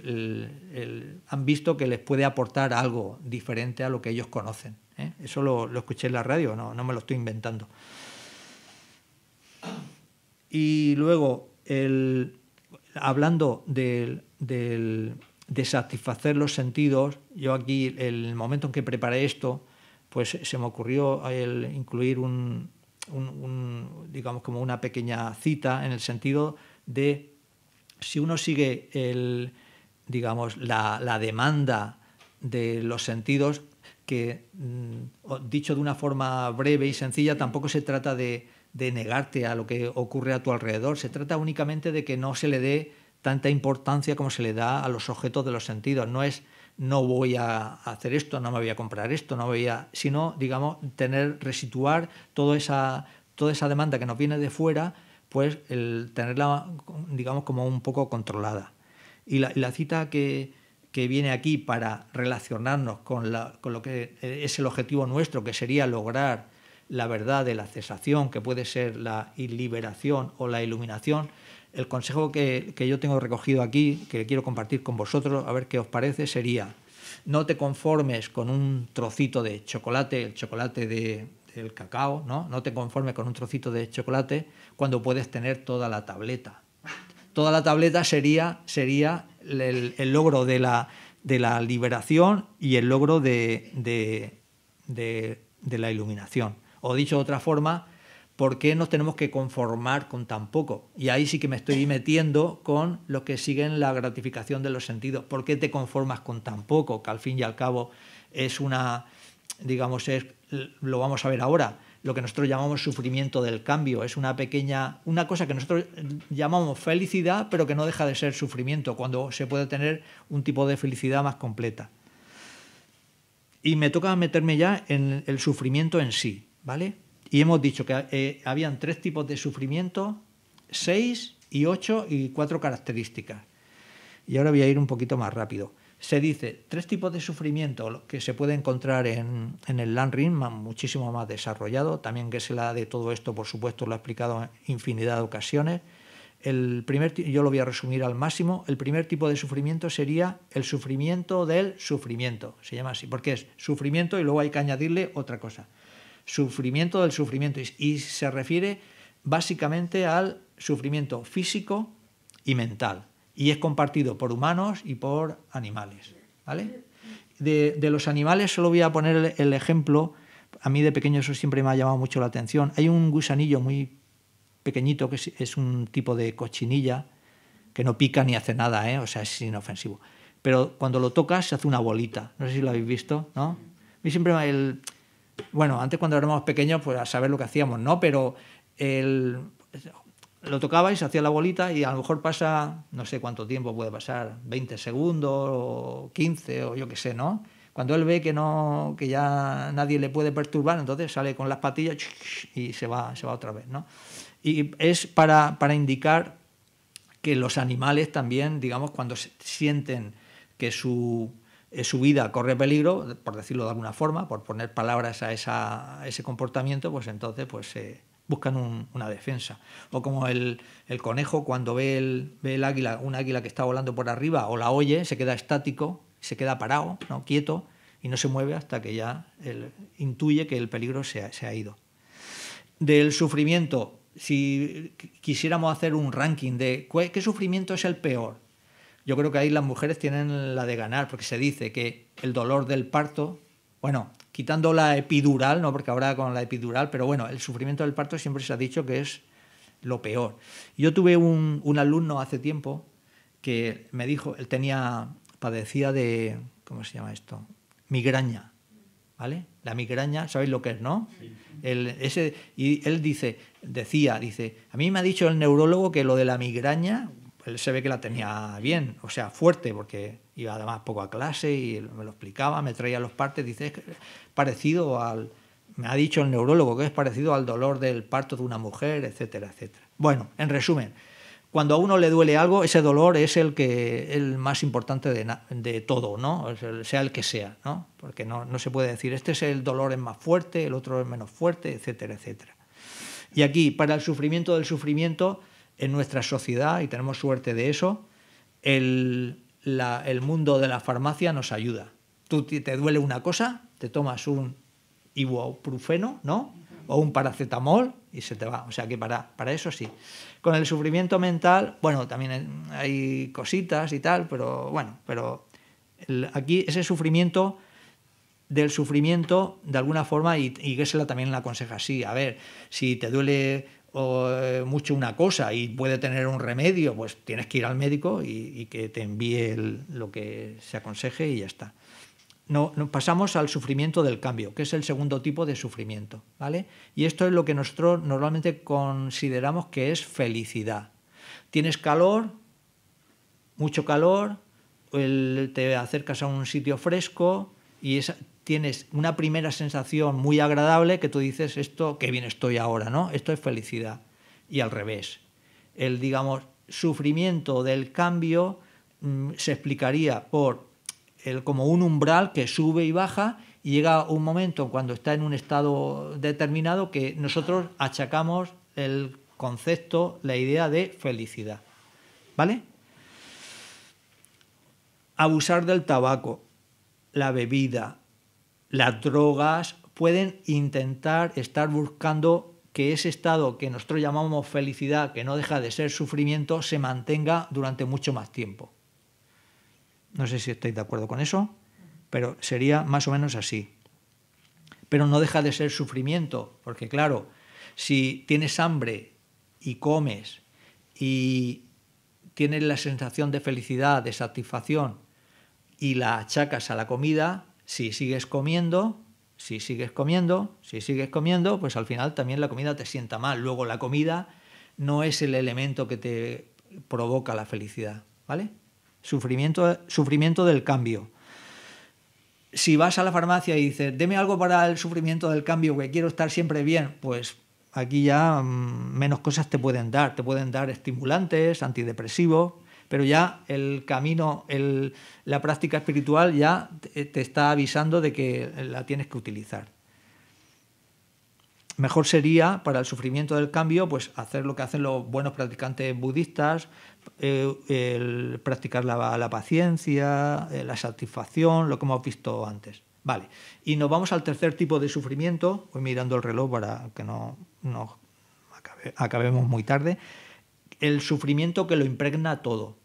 han visto que les puede aportar algo diferente a lo que ellos conocen. ¿eh? Eso lo, escuché en la radio, no, me lo estoy inventando. Y luego, el, hablando de satisfacer los sentidos, yo aquí, el momento en que preparé esto, pues se me ocurrió incluir un, digamos, como una pequeña cita en el sentido de si uno sigue el, digamos, la, demanda de los sentidos, que, mm, dicho de una forma breve y sencilla, tampoco se trata de, de negarte a lo que ocurre a tu alrededor, se trata únicamente de que no se le dé tanta importancia como se le da a los objetos de los sentidos. No es no voy a hacer esto, no me voy a comprar esto, no voy a, sino, digamos, tener, resituar toda esa, toda esa demanda que nos viene de fuera, pues el tenerla, digamos, como un poco controlada. Y la, cita que, que, viene aquí para relacionarnos con, la, con lo que eh, es el objetivo nuestro, que sería lograr la verdad de la cesación, que puede ser la liberación o la iluminación, el consejo que, yo tengo recogido aquí, que quiero compartir con vosotros, a ver qué os parece, sería no te conformes con un trocito de chocolate, el chocolate de, del cacao, ¿no? No te conformes con un trocito de chocolate cuando puedes tener toda la tableta. Toda la tableta sería, sería el, logro de la, liberación y el logro de, de, de, de la iluminación. O dicho de otra forma, ¿por qué nos tenemos que conformar con tan poco? Y ahí sí que me estoy metiendo con lo que siguen la gratificación de los sentidos. ¿Por qué te conformas con tan poco? Que al fin y al cabo es una, digamos, es, lo vamos a ver ahora, lo que nosotros llamamos sufrimiento del cambio. Es una pequeña, una cosa que nosotros llamamos felicidad, pero que no deja de ser sufrimiento, cuando se puede tener un tipo de felicidad más completa. Y me toca meterme ya en el sufrimiento en sí, ¿vale? Y hemos dicho que eh, habían tres tipos de sufrimiento, seis y ocho y cuatro características. Y ahora voy a ir un poquito más rápido. Se dice tres tipos de sufrimiento que se puede encontrar en, el Land muchísimo más desarrollado. También que se la de todo esto, por supuesto, lo he explicado en infinidad de ocasiones. El primer, yo lo voy a resumir al máximo. El primer tipo de sufrimiento sería el sufrimiento del sufrimiento. Se llama así, porque es sufrimiento y luego hay que añadirle otra cosa sufrimiento del sufrimiento, y se refiere básicamente al sufrimiento físico y mental, y es compartido por humanos y por animales. ¿vale? De, los animales solo voy a poner el ejemplo, a mí de pequeño eso siempre me ha llamado mucho la atención, hay un gusanillo muy pequeñito que es un tipo de cochinilla, que no pica ni hace nada, ¿eh? o sea, es inofensivo. Pero cuando lo tocas se hace una bolita, no sé si lo habéis visto, ¿no? A mí siempre el, bueno, antes cuando éramos pequeños, pues a saber lo que hacíamos, ¿no? Pero él lo tocaba y se hacía la bolita y a lo mejor pasa, no sé cuánto tiempo puede pasar, 20 segundos o 15 o yo qué sé, ¿no? Cuando él ve que, no, que ya nadie le puede perturbar, entonces sale con las patillas y se va, se va otra vez, ¿no? Y es para, para indicar que los animales también, digamos, cuando sienten que su eh, su vida corre peligro, por decirlo de alguna forma, por poner palabras a, ese comportamiento, pues entonces pues, eh, buscan una defensa. O como el, conejo cuando ve el, águila, un águila que está volando por arriba o la oye, se queda estático, se queda parado, ¿no? quieto, y no se mueve hasta que ya intuye que el peligro se ha ido. Del sufrimiento, si quisiéramos hacer un ranking de qué sufrimiento es el peor, yo creo que ahí las mujeres tienen la de ganar, porque se dice que el dolor del parto, bueno, quitando la epidural, no porque ahora con la epidural, pero bueno, el sufrimiento del parto siempre se ha dicho que es lo peor. Yo tuve un, alumno hace tiempo que me dijo, él tenía, padecía de, ¿cómo se llama esto? Migraña, ¿vale? La migraña, ¿sabéis lo que es, no? ese, y él dice, decía, dice, a mí me ha dicho el neurólogo que lo de la migraña, él se ve que la tenía bien, o sea, fuerte, porque iba además poco a clase y me lo explicaba, me traía los partes, dice, es, parecido al, me ha dicho el neurólogo que es parecido al dolor del parto de una mujer, etcétera, etcétera. Bueno, en resumen, cuando a uno le duele algo, ese dolor es el, que, el más importante de, todo, ¿no? sea el que sea, ¿no? porque no, no, se puede decir, este es el dolor es más fuerte, el otro es menos fuerte, etcétera, etcétera. Y aquí, para el sufrimiento del sufrimiento, en nuestra sociedad, y tenemos suerte de eso, el, mundo de la farmacia nos ayuda. Tú te duele una cosa, te tomas un ibuprofeno, ¿no? O un paracetamol y se te va. O sea que para, para eso sí. Con el sufrimiento mental, bueno, también hay cositas y tal, pero bueno, pero aquí ese sufrimiento del sufrimiento de alguna forma y, y también la aconseja así, a ver, si te duele o, eh, mucho una cosa y puede tener un remedio, pues tienes que ir al médico y, que te envíe lo que se aconseje y ya está. No, pasamos al sufrimiento del cambio, que es el segundo tipo de sufrimiento, ¿vale? Y esto es lo que nosotros normalmente consideramos que es felicidad. Tienes calor, mucho calor, te acercas a un sitio fresco y esa, tienes una primera sensación muy agradable que tú dices, esto, qué bien estoy ahora, ¿no? Esto es felicidad. Y al revés. El, digamos, sufrimiento del cambio mm, se explicaría por el, como un umbral que sube y baja y llega un momento cuando está en un estado determinado que nosotros achacamos el concepto, la idea de felicidad. ¿Vale? Abusar del tabaco, la bebida, las drogas pueden intentar estar buscando que ese estado que nosotros llamamos felicidad, que no deja de ser sufrimiento, se mantenga durante mucho más tiempo. No sé si estáis de acuerdo con eso, pero sería más o menos así. Pero no deja de ser sufrimiento, porque claro, si tienes hambre y comes y tienes la sensación de felicidad, de satisfacción, y la achacas a la comida, si sigues comiendo, si sigues comiendo, si sigues comiendo, pues al final también la comida te sienta mal. Luego la comida no es el elemento que te provoca la felicidad, ¿vale? Sufrimiento, sufrimiento del cambio. Si vas a la farmacia y dices, deme algo para el sufrimiento del cambio, que quiero estar siempre bien, pues aquí ya mm, menos cosas te pueden dar. Te pueden dar estimulantes, antidepresivos, pero ya el camino, la práctica espiritual ya te, está avisando de que la tienes que utilizar. Mejor sería para el sufrimiento del cambio, pues hacer lo que hacen los buenos practicantes budistas, eh, practicar la, paciencia, eh, la satisfacción, lo que hemos visto antes. Vale, y nos vamos al tercer tipo de sufrimiento, voy mirando el reloj para que no, acabemos muy tarde, el sufrimiento que lo impregna todo.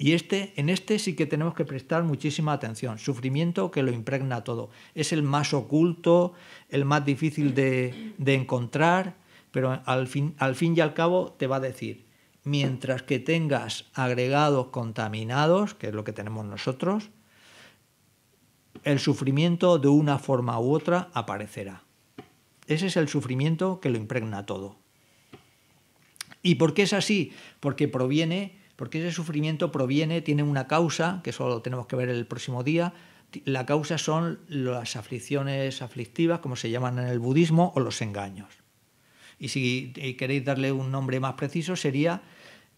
Y este, en este sí que tenemos que prestar muchísima atención. Sufrimiento que lo impregna todo. Es el más oculto, el más difícil de, encontrar, pero al fin, al fin y al cabo te va a decir, mientras que tengas agregados contaminados, que es lo que tenemos nosotros, el sufrimiento de una forma u otra aparecerá. Ese es el sufrimiento que lo impregna todo. ¿Y por qué es así? Porque proviene, porque ese sufrimiento proviene, tiene una causa, que eso lo tenemos que ver el próximo día. La causa son las aflicciones aflictivas, como se llaman en el budismo, o los engaños. Y si eh, queréis darle un nombre más preciso, sería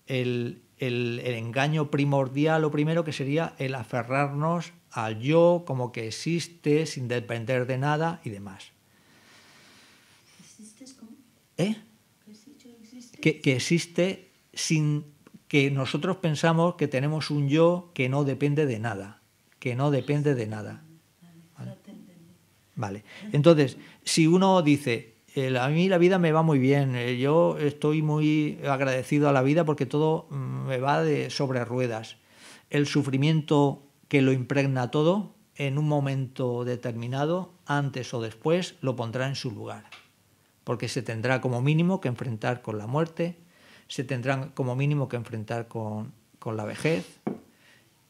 el, engaño primordial o primero, que sería el aferrarnos al yo como que existe sin depender de nada y demás. ¿Existes ¿Eh? que, existe sin que nosotros pensamos que tenemos un yo que no depende de nada, que no depende de nada. Vale, entonces, si uno dice, a mí la vida me va muy bien, eh, yo estoy muy agradecido a la vida porque todo mm, me va de sobre ruedas, el sufrimiento que lo impregna todo, en un momento determinado, antes o después, lo pondrá en su lugar porque se tendrá como mínimo que enfrentar con la muerte, se tendrá como mínimo que enfrentar con, la vejez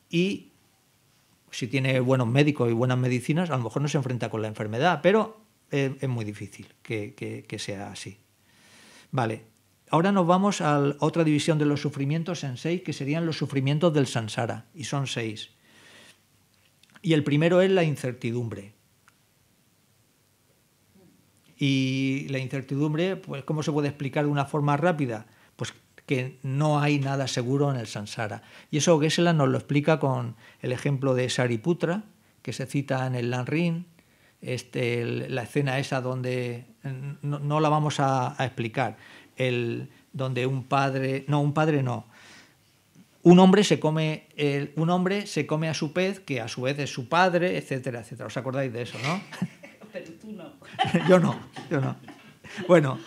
y si tiene buenos médicos y buenas medicinas, a lo mejor no se enfrenta con la enfermedad, pero eh, es, muy difícil que, que, sea así. Vale, ahora nos vamos a otra división de los sufrimientos en seis, que serían los sufrimientos del sansara, y son seis. Y el primero es la incertidumbre. Y la incertidumbre, pues ¿cómo se puede explicar de una forma rápida? Pues que no hay nada seguro en el sansara. Y eso Gesela nos lo explica con el ejemplo de Sariputra, que se cita en el Lanrin, este, la escena esa donde no, la vamos a, explicar, el, donde un padre, no, un padre no, un hombre se come un hombre se come a su pez que a su vez es su padre etcétera etcétera os acordáis de eso no pero tú no. yo no, yo no. Bueno,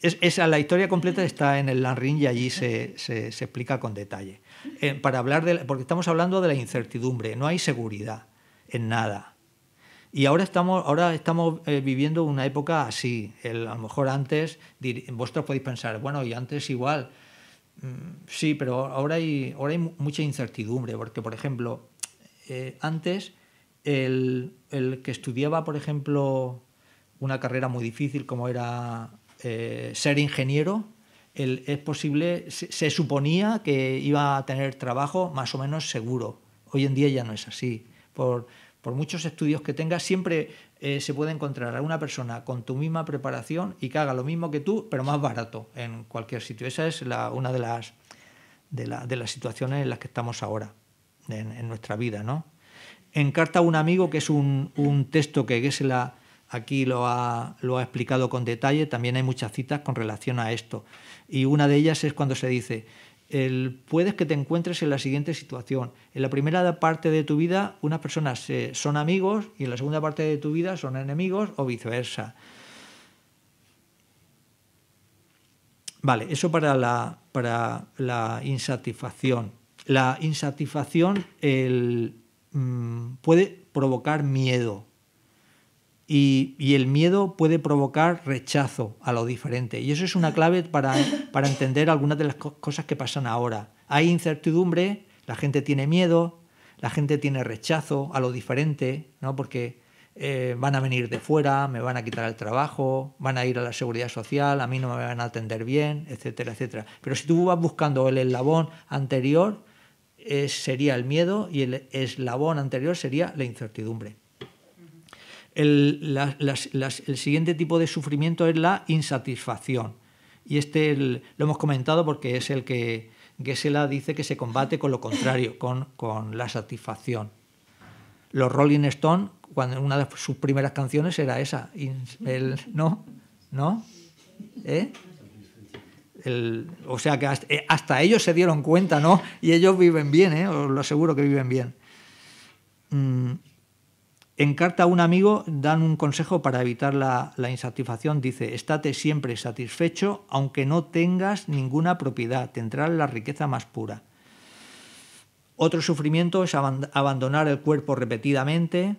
esa, la historia completa está en el Lanrin y allí se, explica con detalle. Eh, para hablar de, porque estamos hablando de la incertidumbre, no hay seguridad en nada. Y ahora estamos, ahora estamos eh, viviendo una época así. a lo mejor antes, vosotros podéis pensar, bueno, y antes igual. Mm, sí, pero ahora hay, ahora hay mucha incertidumbre, porque, por ejemplo, eh, antes el, que estudiaba, por ejemplo, una carrera muy difícil como era eh, ser ingeniero, es posible, se, suponía que iba a tener trabajo más o menos seguro. Hoy en día ya no es así. Por, muchos estudios que tengas, siempre eh, se puede encontrar a una persona con tu misma preparación y que haga lo mismo que tú, pero más barato en cualquier sitio. Esa es una de las, de, las situaciones en las que estamos ahora, en, en nuestra vida, ¿no? en Carta un amigo, que es un, texto que Gessela aquí lo ha, lo ha, explicado con detalle, también hay muchas citas con relación a esto. Y una de ellas es cuando se dice, el, puedes que te encuentres en la siguiente situación. En la primera parte de tu vida unas personas eh, son amigos y en la segunda parte de tu vida son enemigos o viceversa. Vale, eso para para la insatisfacción. La insatisfacción, el, Mm, puede provocar miedo. Y, el miedo puede provocar rechazo a lo diferente. Y eso es una clave para, entender algunas de las cosas que pasan ahora. Hay incertidumbre, la gente tiene miedo, la gente tiene rechazo a lo diferente, ¿no? porque eh, van a venir de fuera, me van a quitar el trabajo, van a ir a la seguridad social, a mí no me van a atender bien, etcétera, etcétera. Pero si tú vas buscando el eslabón anterior, sería el miedo y el eslabón anterior sería la incertidumbre. El, siguiente tipo de sufrimiento es la insatisfacción. Y este lo hemos comentado porque es el que Gesela dice que se combate con lo contrario, con, la satisfacción. Los Rolling Stones cuando una de sus primeras canciones era esa, ¿no? ¿No? ¿Eh? o sea que eh, hasta, ellos se dieron cuenta, ¿no? Y ellos viven bien, ¿eh? os lo aseguro que viven bien. Mm, en carta a un amigo dan un consejo para evitar la, la, insatisfacción. Dice, estate siempre satisfecho aunque no tengas ninguna propiedad, tendrás la riqueza más pura. Otro sufrimiento es abandonar el cuerpo repetidamente,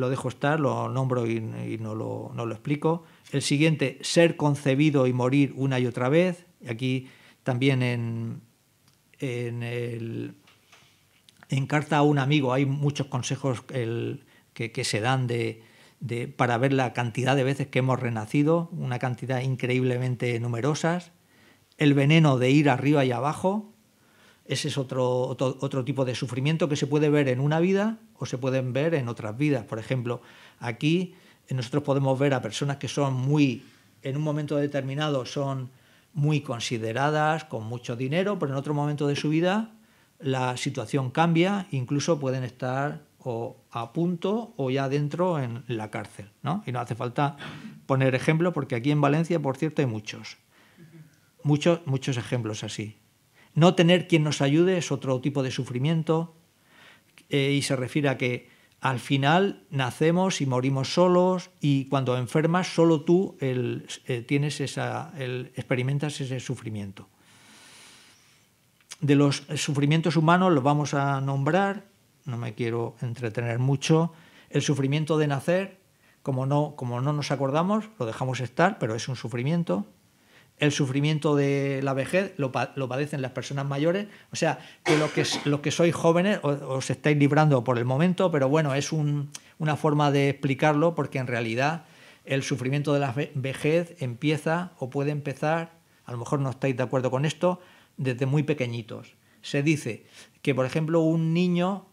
lo dejo estar, lo nombro y, no, lo, explico. El siguiente, ser concebido y morir una y otra vez. Aquí también en, Carta a un amigo hay muchos consejos que, se dan de, para ver la cantidad de veces que hemos renacido, una cantidad increíblemente numerosas. El veneno de ir arriba y abajo, ese es otro, otro, tipo de sufrimiento que se puede ver en una vida o se pueden ver en otras vidas. Por ejemplo, aquí eh, nosotros podemos ver a personas que son muy, en un momento determinado, son muy consideradas, con mucho dinero, pero en otro momento de su vida la situación cambia, incluso pueden estar o a punto o ya dentro en la cárcel. ¿no? Y no hace falta poner ejemplos, porque aquí en Valencia, por cierto, hay muchos. Muchos, muchos ejemplos así. No tener quien nos ayude es otro tipo de sufrimiento eh, y se refiere a que al final nacemos y morimos solos y cuando enfermas solo tú eh, tienes esa, experimentas ese sufrimiento. De los sufrimientos humanos los vamos a nombrar, no me quiero entretener mucho, el sufrimiento de nacer, como no, como no nos acordamos, lo dejamos estar, pero es un sufrimiento el sufrimiento de la vejez lo, padecen las personas mayores. O sea, que los que, que sois jóvenes os, estáis librando por el momento, pero bueno, es una forma de explicarlo porque en realidad el sufrimiento de la vejez empieza o puede empezar, a lo mejor no estáis de acuerdo con esto, desde muy pequeñitos. Se dice que, por ejemplo, un niño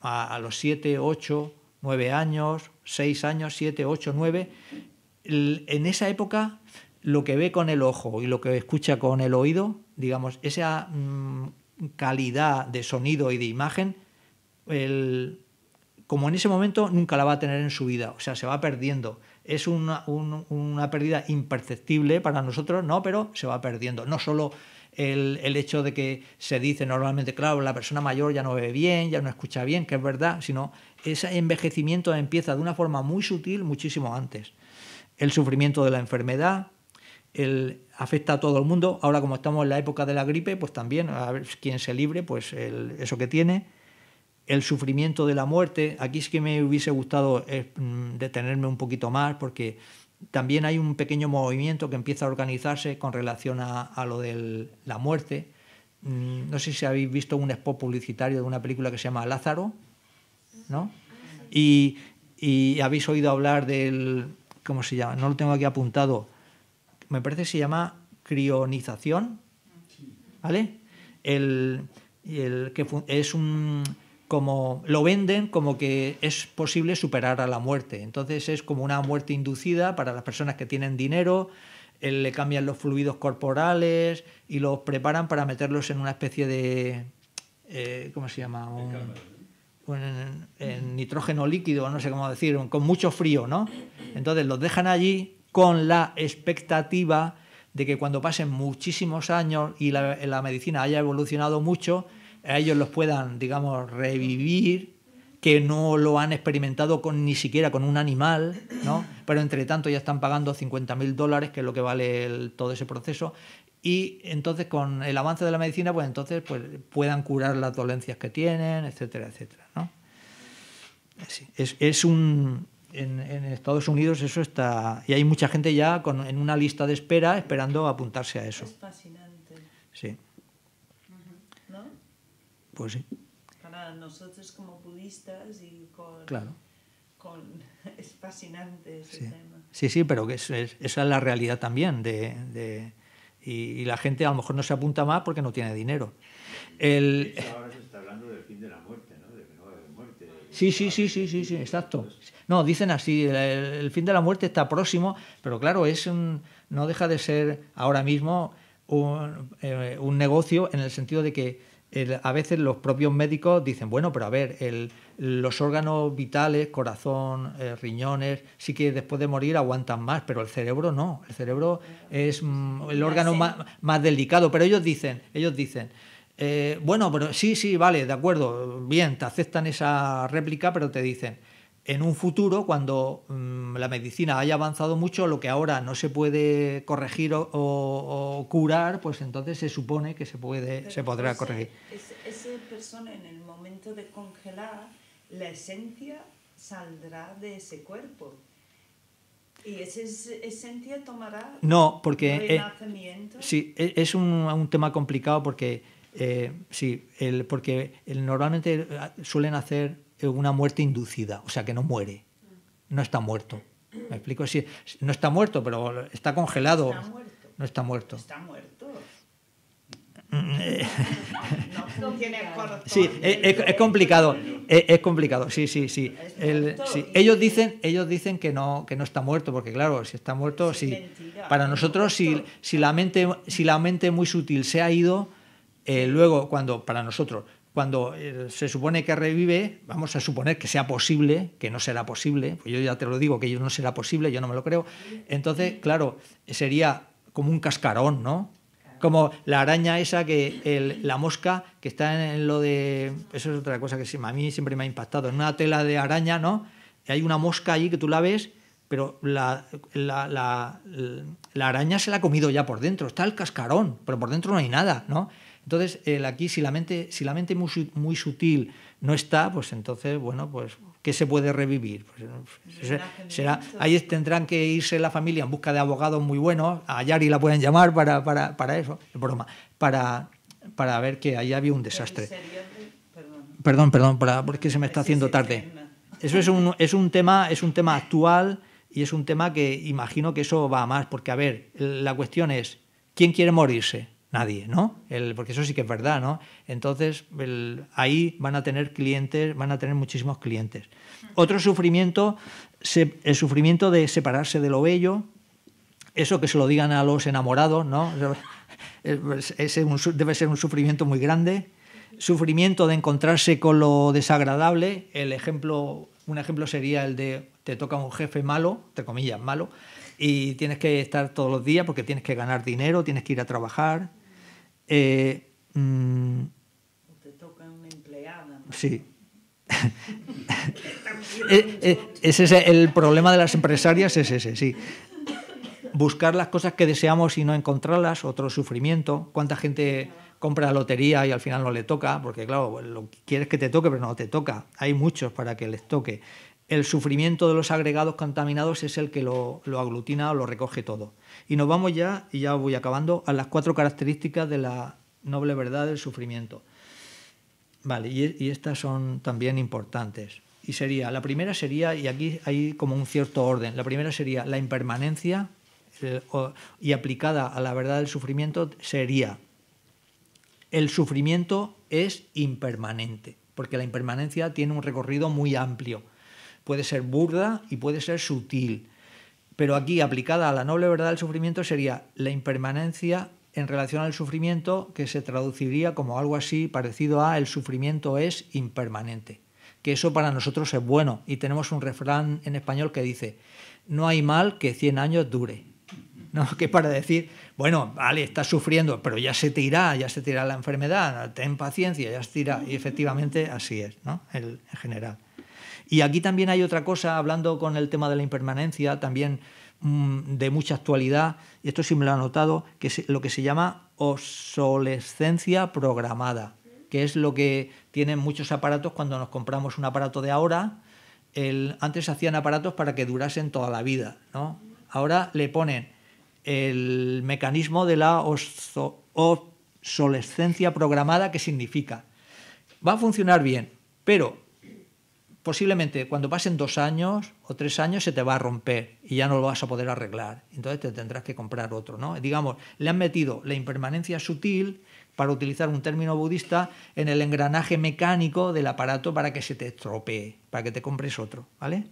a, los 7, 8, 9 años, 6 años, 7, 8, 9, en esa época lo que ve con el ojo y lo que escucha con el oído, digamos, esa mm, calidad de sonido y de imagen, como en ese momento nunca la va a tener en su vida, o sea, se va perdiendo. Es una, pérdida imperceptible para nosotros, ¿no? Pero se va perdiendo. No solo el, el, hecho de que se dice normalmente, claro, la persona mayor ya no ve bien, ya no escucha bien, que es verdad, sino ese envejecimiento empieza de una forma muy sutil muchísimo antes. El sufrimiento de la enfermedad, afecta a todo el mundo. Ahora, como estamos en la época de la gripe, pues también, a ver quién se libre, pues eso que tiene. El sufrimiento de la muerte, aquí es que me hubiese gustado eh, mm, detenerme un poquito más, porque también hay un pequeño movimiento que empieza a organizarse con relación a, lo de la muerte. Mm, no sé si habéis visto un spot publicitario de una película que se llama Lázaro, ¿no? y habéis oído hablar del. ¿Cómo se llama? No lo tengo aquí apuntado me parece que se llama crionización, ¿vale? El, que es un como lo venden como que es posible superar a la muerte. Entonces es como una muerte inducida para las personas que tienen dinero, le cambian los fluidos corporales y los preparan para meterlos en una especie de eh, ¿cómo se llama? Un, nitrógeno líquido, no sé cómo decir, con mucho frío, ¿no? Entonces los dejan allí con la expectativa de que cuando pasen muchísimos años y la, medicina haya evolucionado mucho, a ellos los puedan, digamos, revivir, que no lo han experimentado con, ni siquiera con un animal, ¿no? pero entre tanto ya están pagando 50.000 dólares, que es lo que vale todo ese proceso, y entonces con el avance de la medicina, pues entonces pues, puedan curar las dolencias que tienen, etcétera, etcétera. ¿no? es, un, en, en, Estados Unidos eso está... Y hay mucha gente ya con, en una lista de espera esperando apuntarse a eso. Es fascinante. Sí. ¿No? Pues sí. Para nosotros como budistas y con... Claro. Con, es fascinante ese tema. Sí, sí, pero que esa es la realidad también. De, de y, y, la gente a lo mejor no se apunta más porque no tiene dinero. El... Sí, sí, sí, sí, sí, sí, exacto. No, dicen así, el, fin de la muerte está próximo, pero claro, es no deja de ser ahora mismo un, eh, negocio en el sentido de que a veces los propios médicos dicen, bueno, pero a ver, los órganos vitales, corazón, eh, riñones, sí que después de morir aguantan más, pero el cerebro no, el cerebro es mm, el órgano más delicado, pero ellos dicen, ellos dicen, eh, bueno, pero sí, sí, vale, de acuerdo, bien, te aceptan esa réplica, pero te dicen, en un futuro, cuando mm, la medicina haya avanzado mucho, lo que ahora no se puede corregir o, curar, pues entonces se supone que se, puede, se podrá corregir. esa persona en el momento de congelar, la esencia saldrá de ese cuerpo. ¿Y esa esencia tomará? No, porque... Eh, sí, e, es un tema complicado porque eh, sí, porque normalmente eh, suelen hacer eh, una muerte inducida, o sea que no muere, no está muerto. ¿Me explico? Sí, no está muerto, pero está congelado. Está muerto. No está muerto. Está muerto. no, sí, e, e, es, complicado, e, es, complicado, sí, sí, sí. Ellos dicen, ellos dicen que no, que no está muerto, porque claro, si está muerto, sí. Para nosotros, si, si la mente muy sutil se ha ido, eh, luego, cuando para nosotros, cuando eh, se supone que revive, vamos a suponer que sea posible, que no será posible, pues yo ya te lo digo, que no será posible, yo no me lo creo. Entonces, claro, sería como un cascarón, ¿no? Como la araña esa que la mosca que está en lo de eso es otra cosa que a mí siempre me ha impactado en una tela de araña, ¿no? hay una mosca allí que tú la ves pero la, la, araña se la ha comido ya por dentro, está el cascarón, pero por dentro no hay nada, ¿no? Entonces, el aquí, si la mente, si la mente muy, sutil no está, pues entonces, bueno, pues ¿qué se puede revivir? Pues, será, ahí tendrán que irse la familia en busca de abogados muy buenos, a Yari la pueden llamar para, eso, broma, para, para ver que ahí había un desastre. Perdón, perdón, para, porque se me está haciendo tarde. Eso es un, es un tema, es un tema actual y es un tema que imagino que eso va a más, porque a ver, la cuestión es, ¿quién quiere morirse? nadie, ¿no? El, porque eso sí que es verdad, ¿no? Entonces, ahí van a tener clientes, van a tener muchísimos clientes. Otro sufrimiento, el sufrimiento de separarse de lo bello, eso que se lo digan a los enamorados, ¿no? Eh, pues, debe ser un sufrimiento muy grande. Sufrimiento de encontrarse con lo desagradable. El ejemplo, un ejemplo sería el de te toca un jefe malo, entre comillas, malo, y tienes que estar todos los días porque tienes que ganar dinero, tienes que ir a trabajar, eh, mm, te toca una empleada. Sí. Eh, eh, ese es el problema de las empresarias, es ese, sí. Buscar las cosas que deseamos y no encontrarlas, otro sufrimiento. ¿Cuánta gente compra la lotería y al final no le toca? Porque claro, lo quieres que te toque, pero no te toca. Hay muchos para que les toque. El sufrimiento de los agregados contaminados es el que lo aglutina o lo recoge todo. Y nos vamos ya, y ya voy acabando, a las cuatro características de la noble verdad del sufrimiento. Vale, y, estas son también importantes. Y sería, la primera sería, y aquí hay como un cierto orden, la primera sería la impermanencia y aplicada a la verdad del sufrimiento sería, el sufrimiento es impermanente, porque la impermanencia tiene un recorrido muy amplio. Puede ser burda y puede ser sutil. Pero aquí, aplicada a la noble verdad del sufrimiento, sería la impermanencia en relación al sufrimiento que se traduciría como algo así parecido a el sufrimiento es impermanente. Que eso para nosotros es bueno. Y tenemos un refrán en español que dice, no hay mal que 100 años dure. ¿no? Que para decir, bueno, vale, estás sufriendo, pero ya se te irá, ya se te irá la enfermedad, ten paciencia, ya se te irá. Y efectivamente así es, El, en general. Y aquí también hay otra cosa, hablando con el tema de la impermanencia, también mm, de mucha actualidad, y esto sí me lo ha notado, que es lo que se llama obsolescencia programada, que es lo que tienen muchos aparatos cuando nos compramos un aparato de ahora. El, antes hacían aparatos para que durasen toda la vida, ¿no? Ahora le ponen el mecanismo de la obsolescencia programada, que significa, va a funcionar bien, pero posiblemente cuando pasen dos años o tres años se te va a romper y ya no lo vas a poder arreglar. Entonces te tendrás que comprar otro, ¿no? Digamos, le han metido la impermanencia sutil, para utilizar un término budista, en el engranaje mecánico del aparato para que se te estropee, para que te compres otro, ¿vale?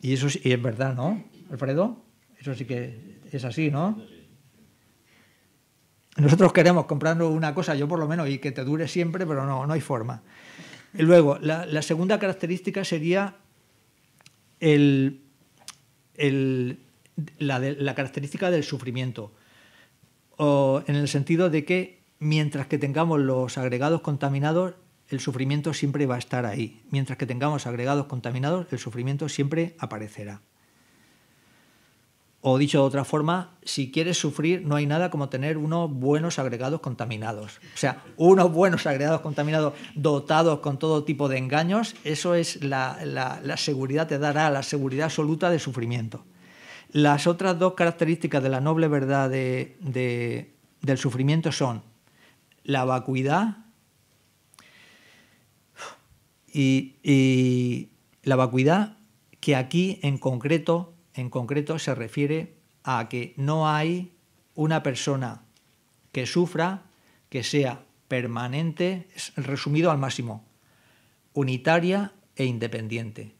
Y eso y es verdad, ¿no, Alfredo? Eso sí que es así, ¿no? Nosotros queremos comprarnos una cosa, yo por lo menos, y que te dure siempre, pero no, no hay forma luego, la, segunda característica sería la, característica del sufrimiento, en el sentido de que mientras que tengamos los agregados contaminados, el sufrimiento siempre va a estar ahí. Mientras que tengamos agregados contaminados, el sufrimiento siempre aparecerá. O dicho de otra forma, si quieres sufrir, no hay nada como tener unos buenos agregados contaminados. O sea, unos buenos agregados contaminados dotados con todo tipo de engaños, eso es la, seguridad, te dará la seguridad absoluta de sufrimiento. Las otras dos características de la noble verdad del sufrimiento son la vacuidad y la vacuidad que aquí en concreto en concreto se refiere a que no hay una persona que sufra que sea permanente, resumido al máximo, unitaria e independiente.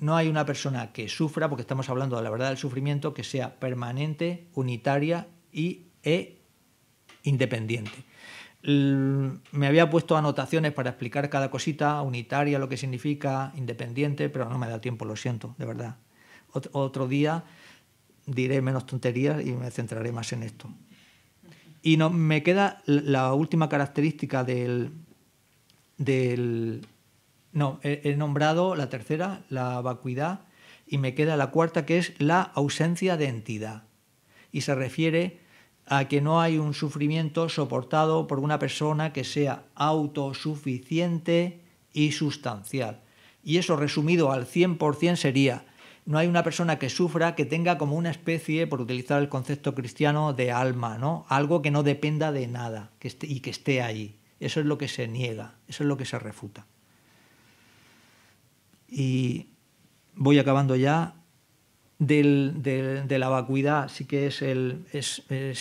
No hay una persona que sufra, porque estamos hablando de la verdad del sufrimiento, que sea permanente, unitaria y, e independiente. Mm, me había puesto anotaciones para explicar cada cosita, unitaria, lo que significa, independiente, pero no me da tiempo, lo siento, de verdad otro día diré menos tonterías y me centraré más en esto. Y no, me queda la última característica del, No, he nombrado la tercera, la vacuidad, y me queda la cuarta, que es la ausencia de entidad. Y se refiere a que no hay un sufrimiento soportado por una persona que sea autosuficiente y sustancial. Y eso resumido al 100% sería, no hay una persona que sufra que tenga como una especie, por utilizar el concepto cristiano, de alma, ¿no? Algo que no dependa de nada que esté, y que esté ahí. Eso es lo que se niega, eso es lo que se refuta. Y voy acabando ya. de la vacuidad, sí que es el. Es, eh,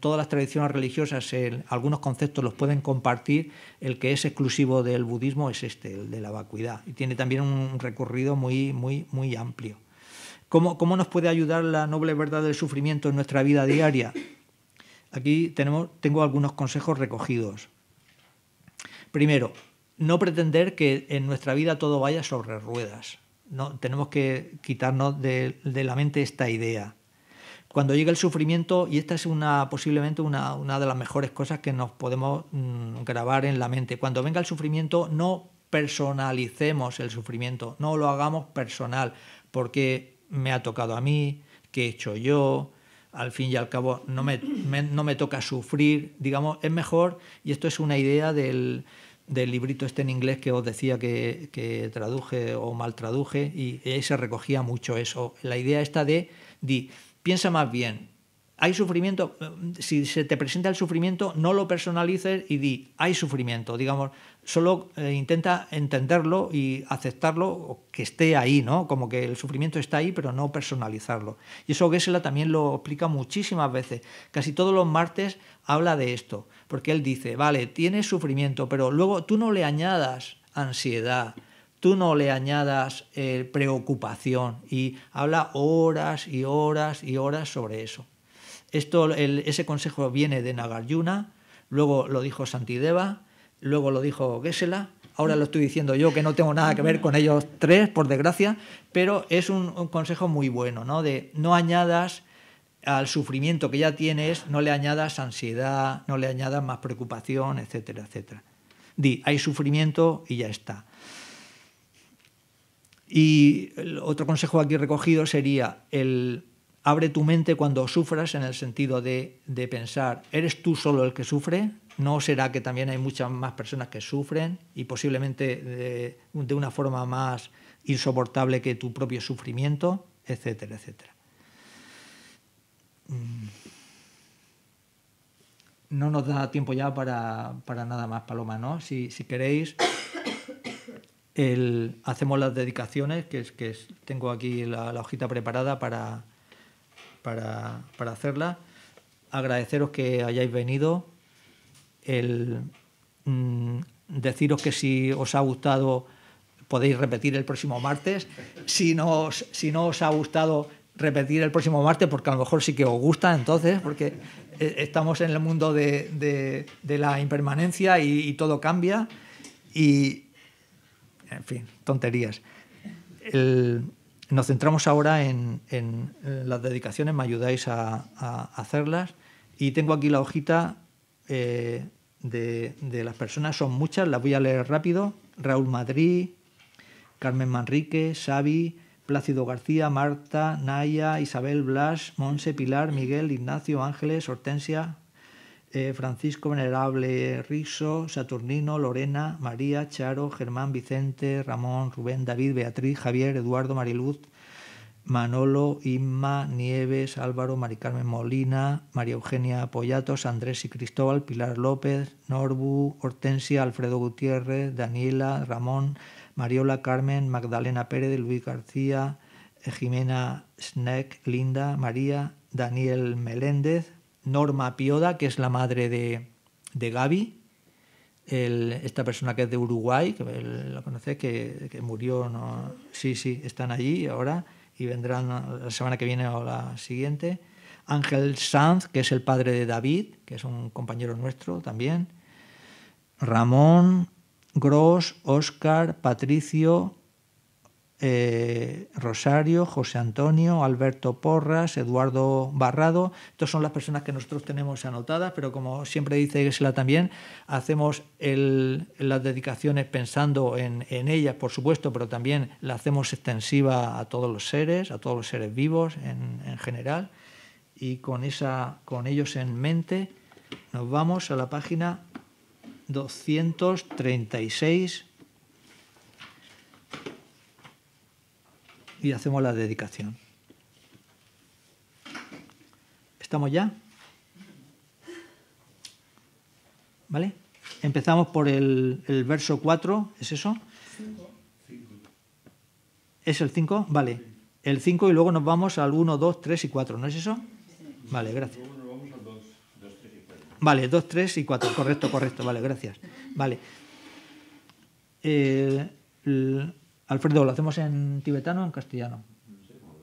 todas las tradiciones religiosas algunos conceptos los pueden compartir, el que es exclusivo del budismo es este, el de la vacuidad, y tiene también un recorrido muy, muy, muy amplio. ¿Cómo, nos puede ayudar la noble verdad del sufrimiento en nuestra vida diaria? Aquí tenemos, tengo algunos consejos recogidos. Primero, no pretender que en nuestra vida todo vaya sobre ruedas. No, tenemos que quitarnos de la mente esta idea cuando llega el sufrimiento, y esta es una posiblemente una, una de las mejores cosas que nos podemos mm, grabar en la mente, cuando venga el sufrimiento no personalicemos el sufrimiento, no lo hagamos personal, porque me ha tocado a mí, qué he hecho yo, al fin y al cabo no me, no me toca sufrir, digamos, es mejor, y esto es una idea del, librito este en inglés que os decía que, traduje o mal traduje, y ahí se recogía mucho eso, la idea esta de Piensa más bien, hay sufrimiento, si se te presenta el sufrimiento, no lo personalices y di, hay sufrimiento, digamos, solo eh, intenta entenderlo y aceptarlo, que esté ahí, ¿no? Como que el sufrimiento está ahí, pero no personalizarlo. Y eso Gessela también lo explica muchísimas veces, casi todos los martes habla de esto, porque él dice, vale, tienes sufrimiento, pero luego tú no le añadas ansiedad, tú no le añadas eh, preocupación y habla horas y horas y horas sobre eso. Esto, ese consejo viene de Nagarjuna, luego lo dijo Santideva, luego lo dijo Gesela, ahora lo estoy diciendo yo que no tengo nada que ver con ellos tres, por desgracia, pero es un, un consejo muy bueno, ¿no? De no añadas al sufrimiento que ya tienes, no le añadas ansiedad, no le añadas más preocupación, etcétera, etcétera. Di, hay sufrimiento y ya está. Y otro consejo aquí recogido sería el abre tu mente cuando sufras en el sentido de, pensar, ¿eres tú solo el que sufre? ¿No será que también hay muchas más personas que sufren y posiblemente de, una forma más insoportable que tu propio sufrimiento, etcétera, etcétera? Mm. No nos da tiempo ya para, nada más, Paloma, ¿no? si queréis, hacemos las dedicaciones, que es que tengo aquí la, hojita preparada para, para, hacerla. Agradeceros que hayáis venido. Mm, deciros que si os ha gustado podéis repetir el próximo martes. Si no, si no os ha gustado repetir el próximo martes, porque a lo mejor sí que os gusta entonces, porque eh, estamos en el mundo de, la impermanencia y, y todo cambia. Y, en fin, tonterías. nos centramos ahora en, eh, las dedicaciones, me ayudáis a, hacerlas. Y tengo aquí la hojita eh, de, de, las personas, son muchas, las voy a leer rápido. Raúl Madrid, Carmen Manrique, Xavi, Plácido García, Marta, Naya, Isabel Blas, Monse, Pilar, Miguel, Ignacio, Ángeles, Hortensia, eh, Francisco Venerable, Riso, Saturnino, Lorena, María, Charo, Germán, Vicente, Ramón, Rubén, David, Beatriz, Javier, Eduardo, Mariluz, Manolo, Inma, Nieves, Álvaro, Mari Carmen Molina, María Eugenia Pollatos, Andrés y Cristóbal, Pilar López, Norbu, Hortensia, Alfredo Gutiérrez, Daniela, Ramón, Mariola, Carmen, Magdalena Pérez, Luis García, Jimena Schneck, Linda, María, Daniel Meléndez, Norma Pioda, que es la madre de, de Gaby, esta persona que es de Uruguay, que la conoces, que, murió, ¿no? sí, sí, están allí ahora y vendrán la semana que viene o la siguiente. Ángel Sanz, que es el padre de David, que es un compañero nuestro también. Ramón, Gross, Oscar, Patricio, eh, Rosario, José Antonio, Alberto Porras, Eduardo Barrado. Estas son las personas que nosotros tenemos anotadas, pero como siempre dice Gisela también, hacemos las dedicaciones pensando en, ellas, por supuesto, pero también la hacemos extensiva a todos los seres, a todos los seres vivos en, general. Y con, esa, con ellos en mente, nos vamos a la página 236 y hacemos la dedicación. ¿Estamos ya? ¿Vale? Empezamos por el, verso 4, ¿es eso? ¿Es el 5? Vale. El 5 y luego nos vamos al 1, 2, 3 y 4, ¿no es eso? Vale, gracias. Vale, 2, 3 y 4, correcto, correcto, vale, gracias. Vale. Eh, Alfredo, ¿lo hacemos en tibetano o en castellano? No sé, cómo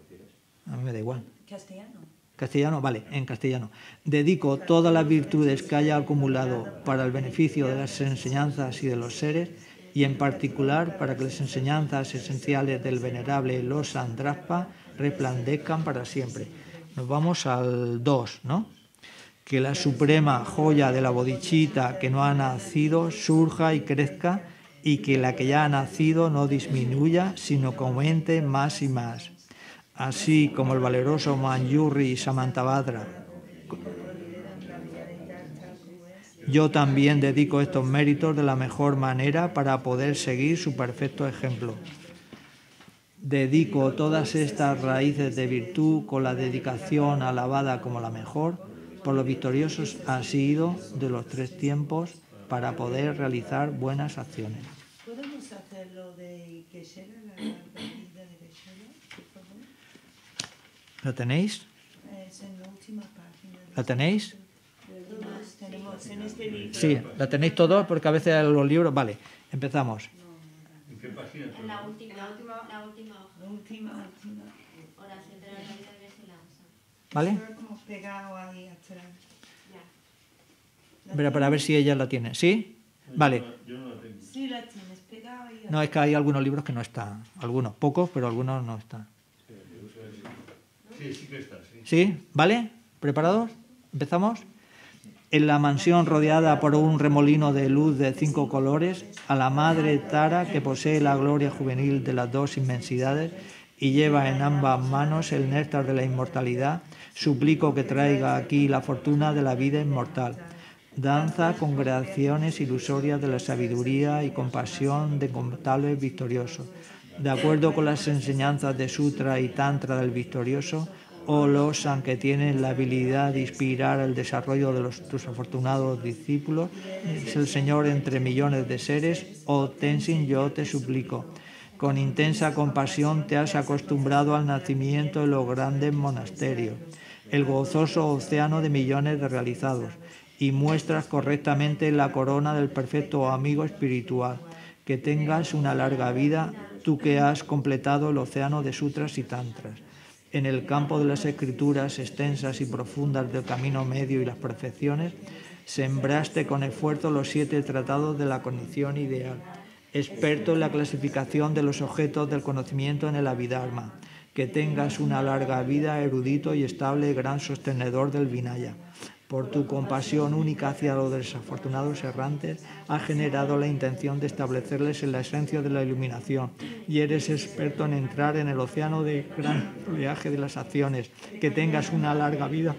A mí me da igual. Castellano. Castellano, vale, en castellano. Dedico todas las virtudes que haya acumulado para el beneficio de las enseñanzas y de los seres, y en particular para que las enseñanzas esenciales del venerable Los Andraspa resplandezcan para siempre. Nos vamos al 2, ¿no? Que la suprema joya de la bodichita que no ha nacido surja y crezca y que la que ya ha nacido no disminuya, sino que aumente más y más. Así como el valeroso Manjurri Samantabhadra. Yo también dedico estos méritos de la mejor manera para poder seguir su perfecto ejemplo. Dedico todas estas raíces de virtud con la dedicación alabada como la mejor por los victoriosos ha sido de los tres tiempos para poder realizar buenas acciones. ¿Podemos hacer lo de Kesela, la partida de Kesela, por favor? ¿La tenéis? Es en la última página. ¿La tenéis? Este este sí, la tenéis todos porque a veces los libros. Vale, empezamos. ¿En qué página? En la última, la última, la última hoja. La última, última. Oración de la vida de Vesela. ¿Vale? Como pegado ahí atrás para ver si ella la tiene. ¿Sí? Vale. no Sí, la No, es que hay algunos libros que no están. Algunos, pocos, pero algunos no están. Sí, sí que ¿Sí? ¿Vale? ¿Preparados? ¿Empezamos? En la mansión rodeada por un remolino de luz de cinco colores, a la madre Tara, que posee la gloria juvenil de las dos inmensidades y lleva en ambas manos el néctar de la inmortalidad, suplico que traiga aquí la fortuna de la vida inmortal danza con creaciones ilusorias de la sabiduría y compasión de contables victoriosos. De acuerdo con las enseñanzas de Sutra y Tantra del victorioso, o los que tienen la habilidad de inspirar el desarrollo de los, tus afortunados discípulos, es el Señor entre millones de seres, o Tenzin yo te suplico. Con intensa compasión te has acostumbrado al nacimiento de los grandes monasterios, el gozoso océano de millones de realizados y muestras correctamente la corona del perfecto amigo espiritual. Que tengas una larga vida, tú que has completado el océano de sutras y tantras. En el campo de las escrituras extensas y profundas del camino medio y las perfecciones, sembraste con esfuerzo los siete tratados de la condición ideal, experto en la clasificación de los objetos del conocimiento en el Abhidharma. Que tengas una larga vida, erudito y estable, gran sostenedor del Vinaya por tu compasión única hacia los desafortunados errantes, ha generado la intención de establecerles en la esencia de la iluminación y eres experto en entrar en el océano de gran oleaje de las acciones. Que tengas una larga vida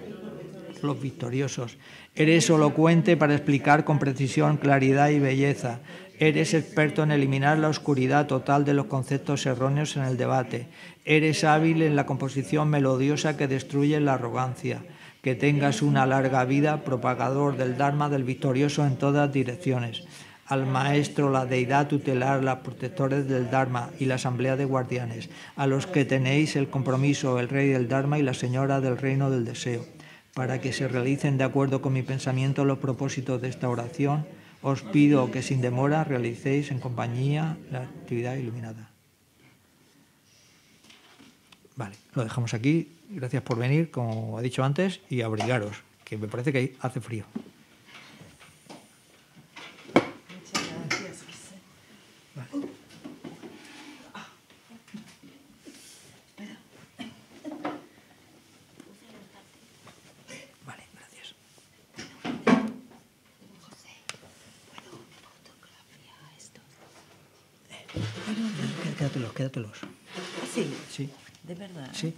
los victoriosos. Eres elocuente para explicar con precisión, claridad y belleza. Eres experto en eliminar la oscuridad total de los conceptos erróneos en el debate. Eres hábil en la composición melodiosa que destruye la arrogancia que tengas una larga vida, propagador del Dharma del victorioso en todas direcciones. Al maestro, la deidad tutelar, las protectores del Dharma y la asamblea de guardianes, a los que tenéis el compromiso, el rey del Dharma y la señora del reino del deseo, para que se realicen de acuerdo con mi pensamiento los propósitos de esta oración, os pido que sin demora realicéis en compañía la actividad iluminada. Vale, lo dejamos aquí. Gracias por venir, como ha dicho antes, y abrigaros, que me parece que hace frío. Muchas gracias, José. Vale. Espera. Vale, gracias. José, puedo fotografiar esto. Bueno, quédatelos, quédatelos. Sí. Sí. De verdad. Sí.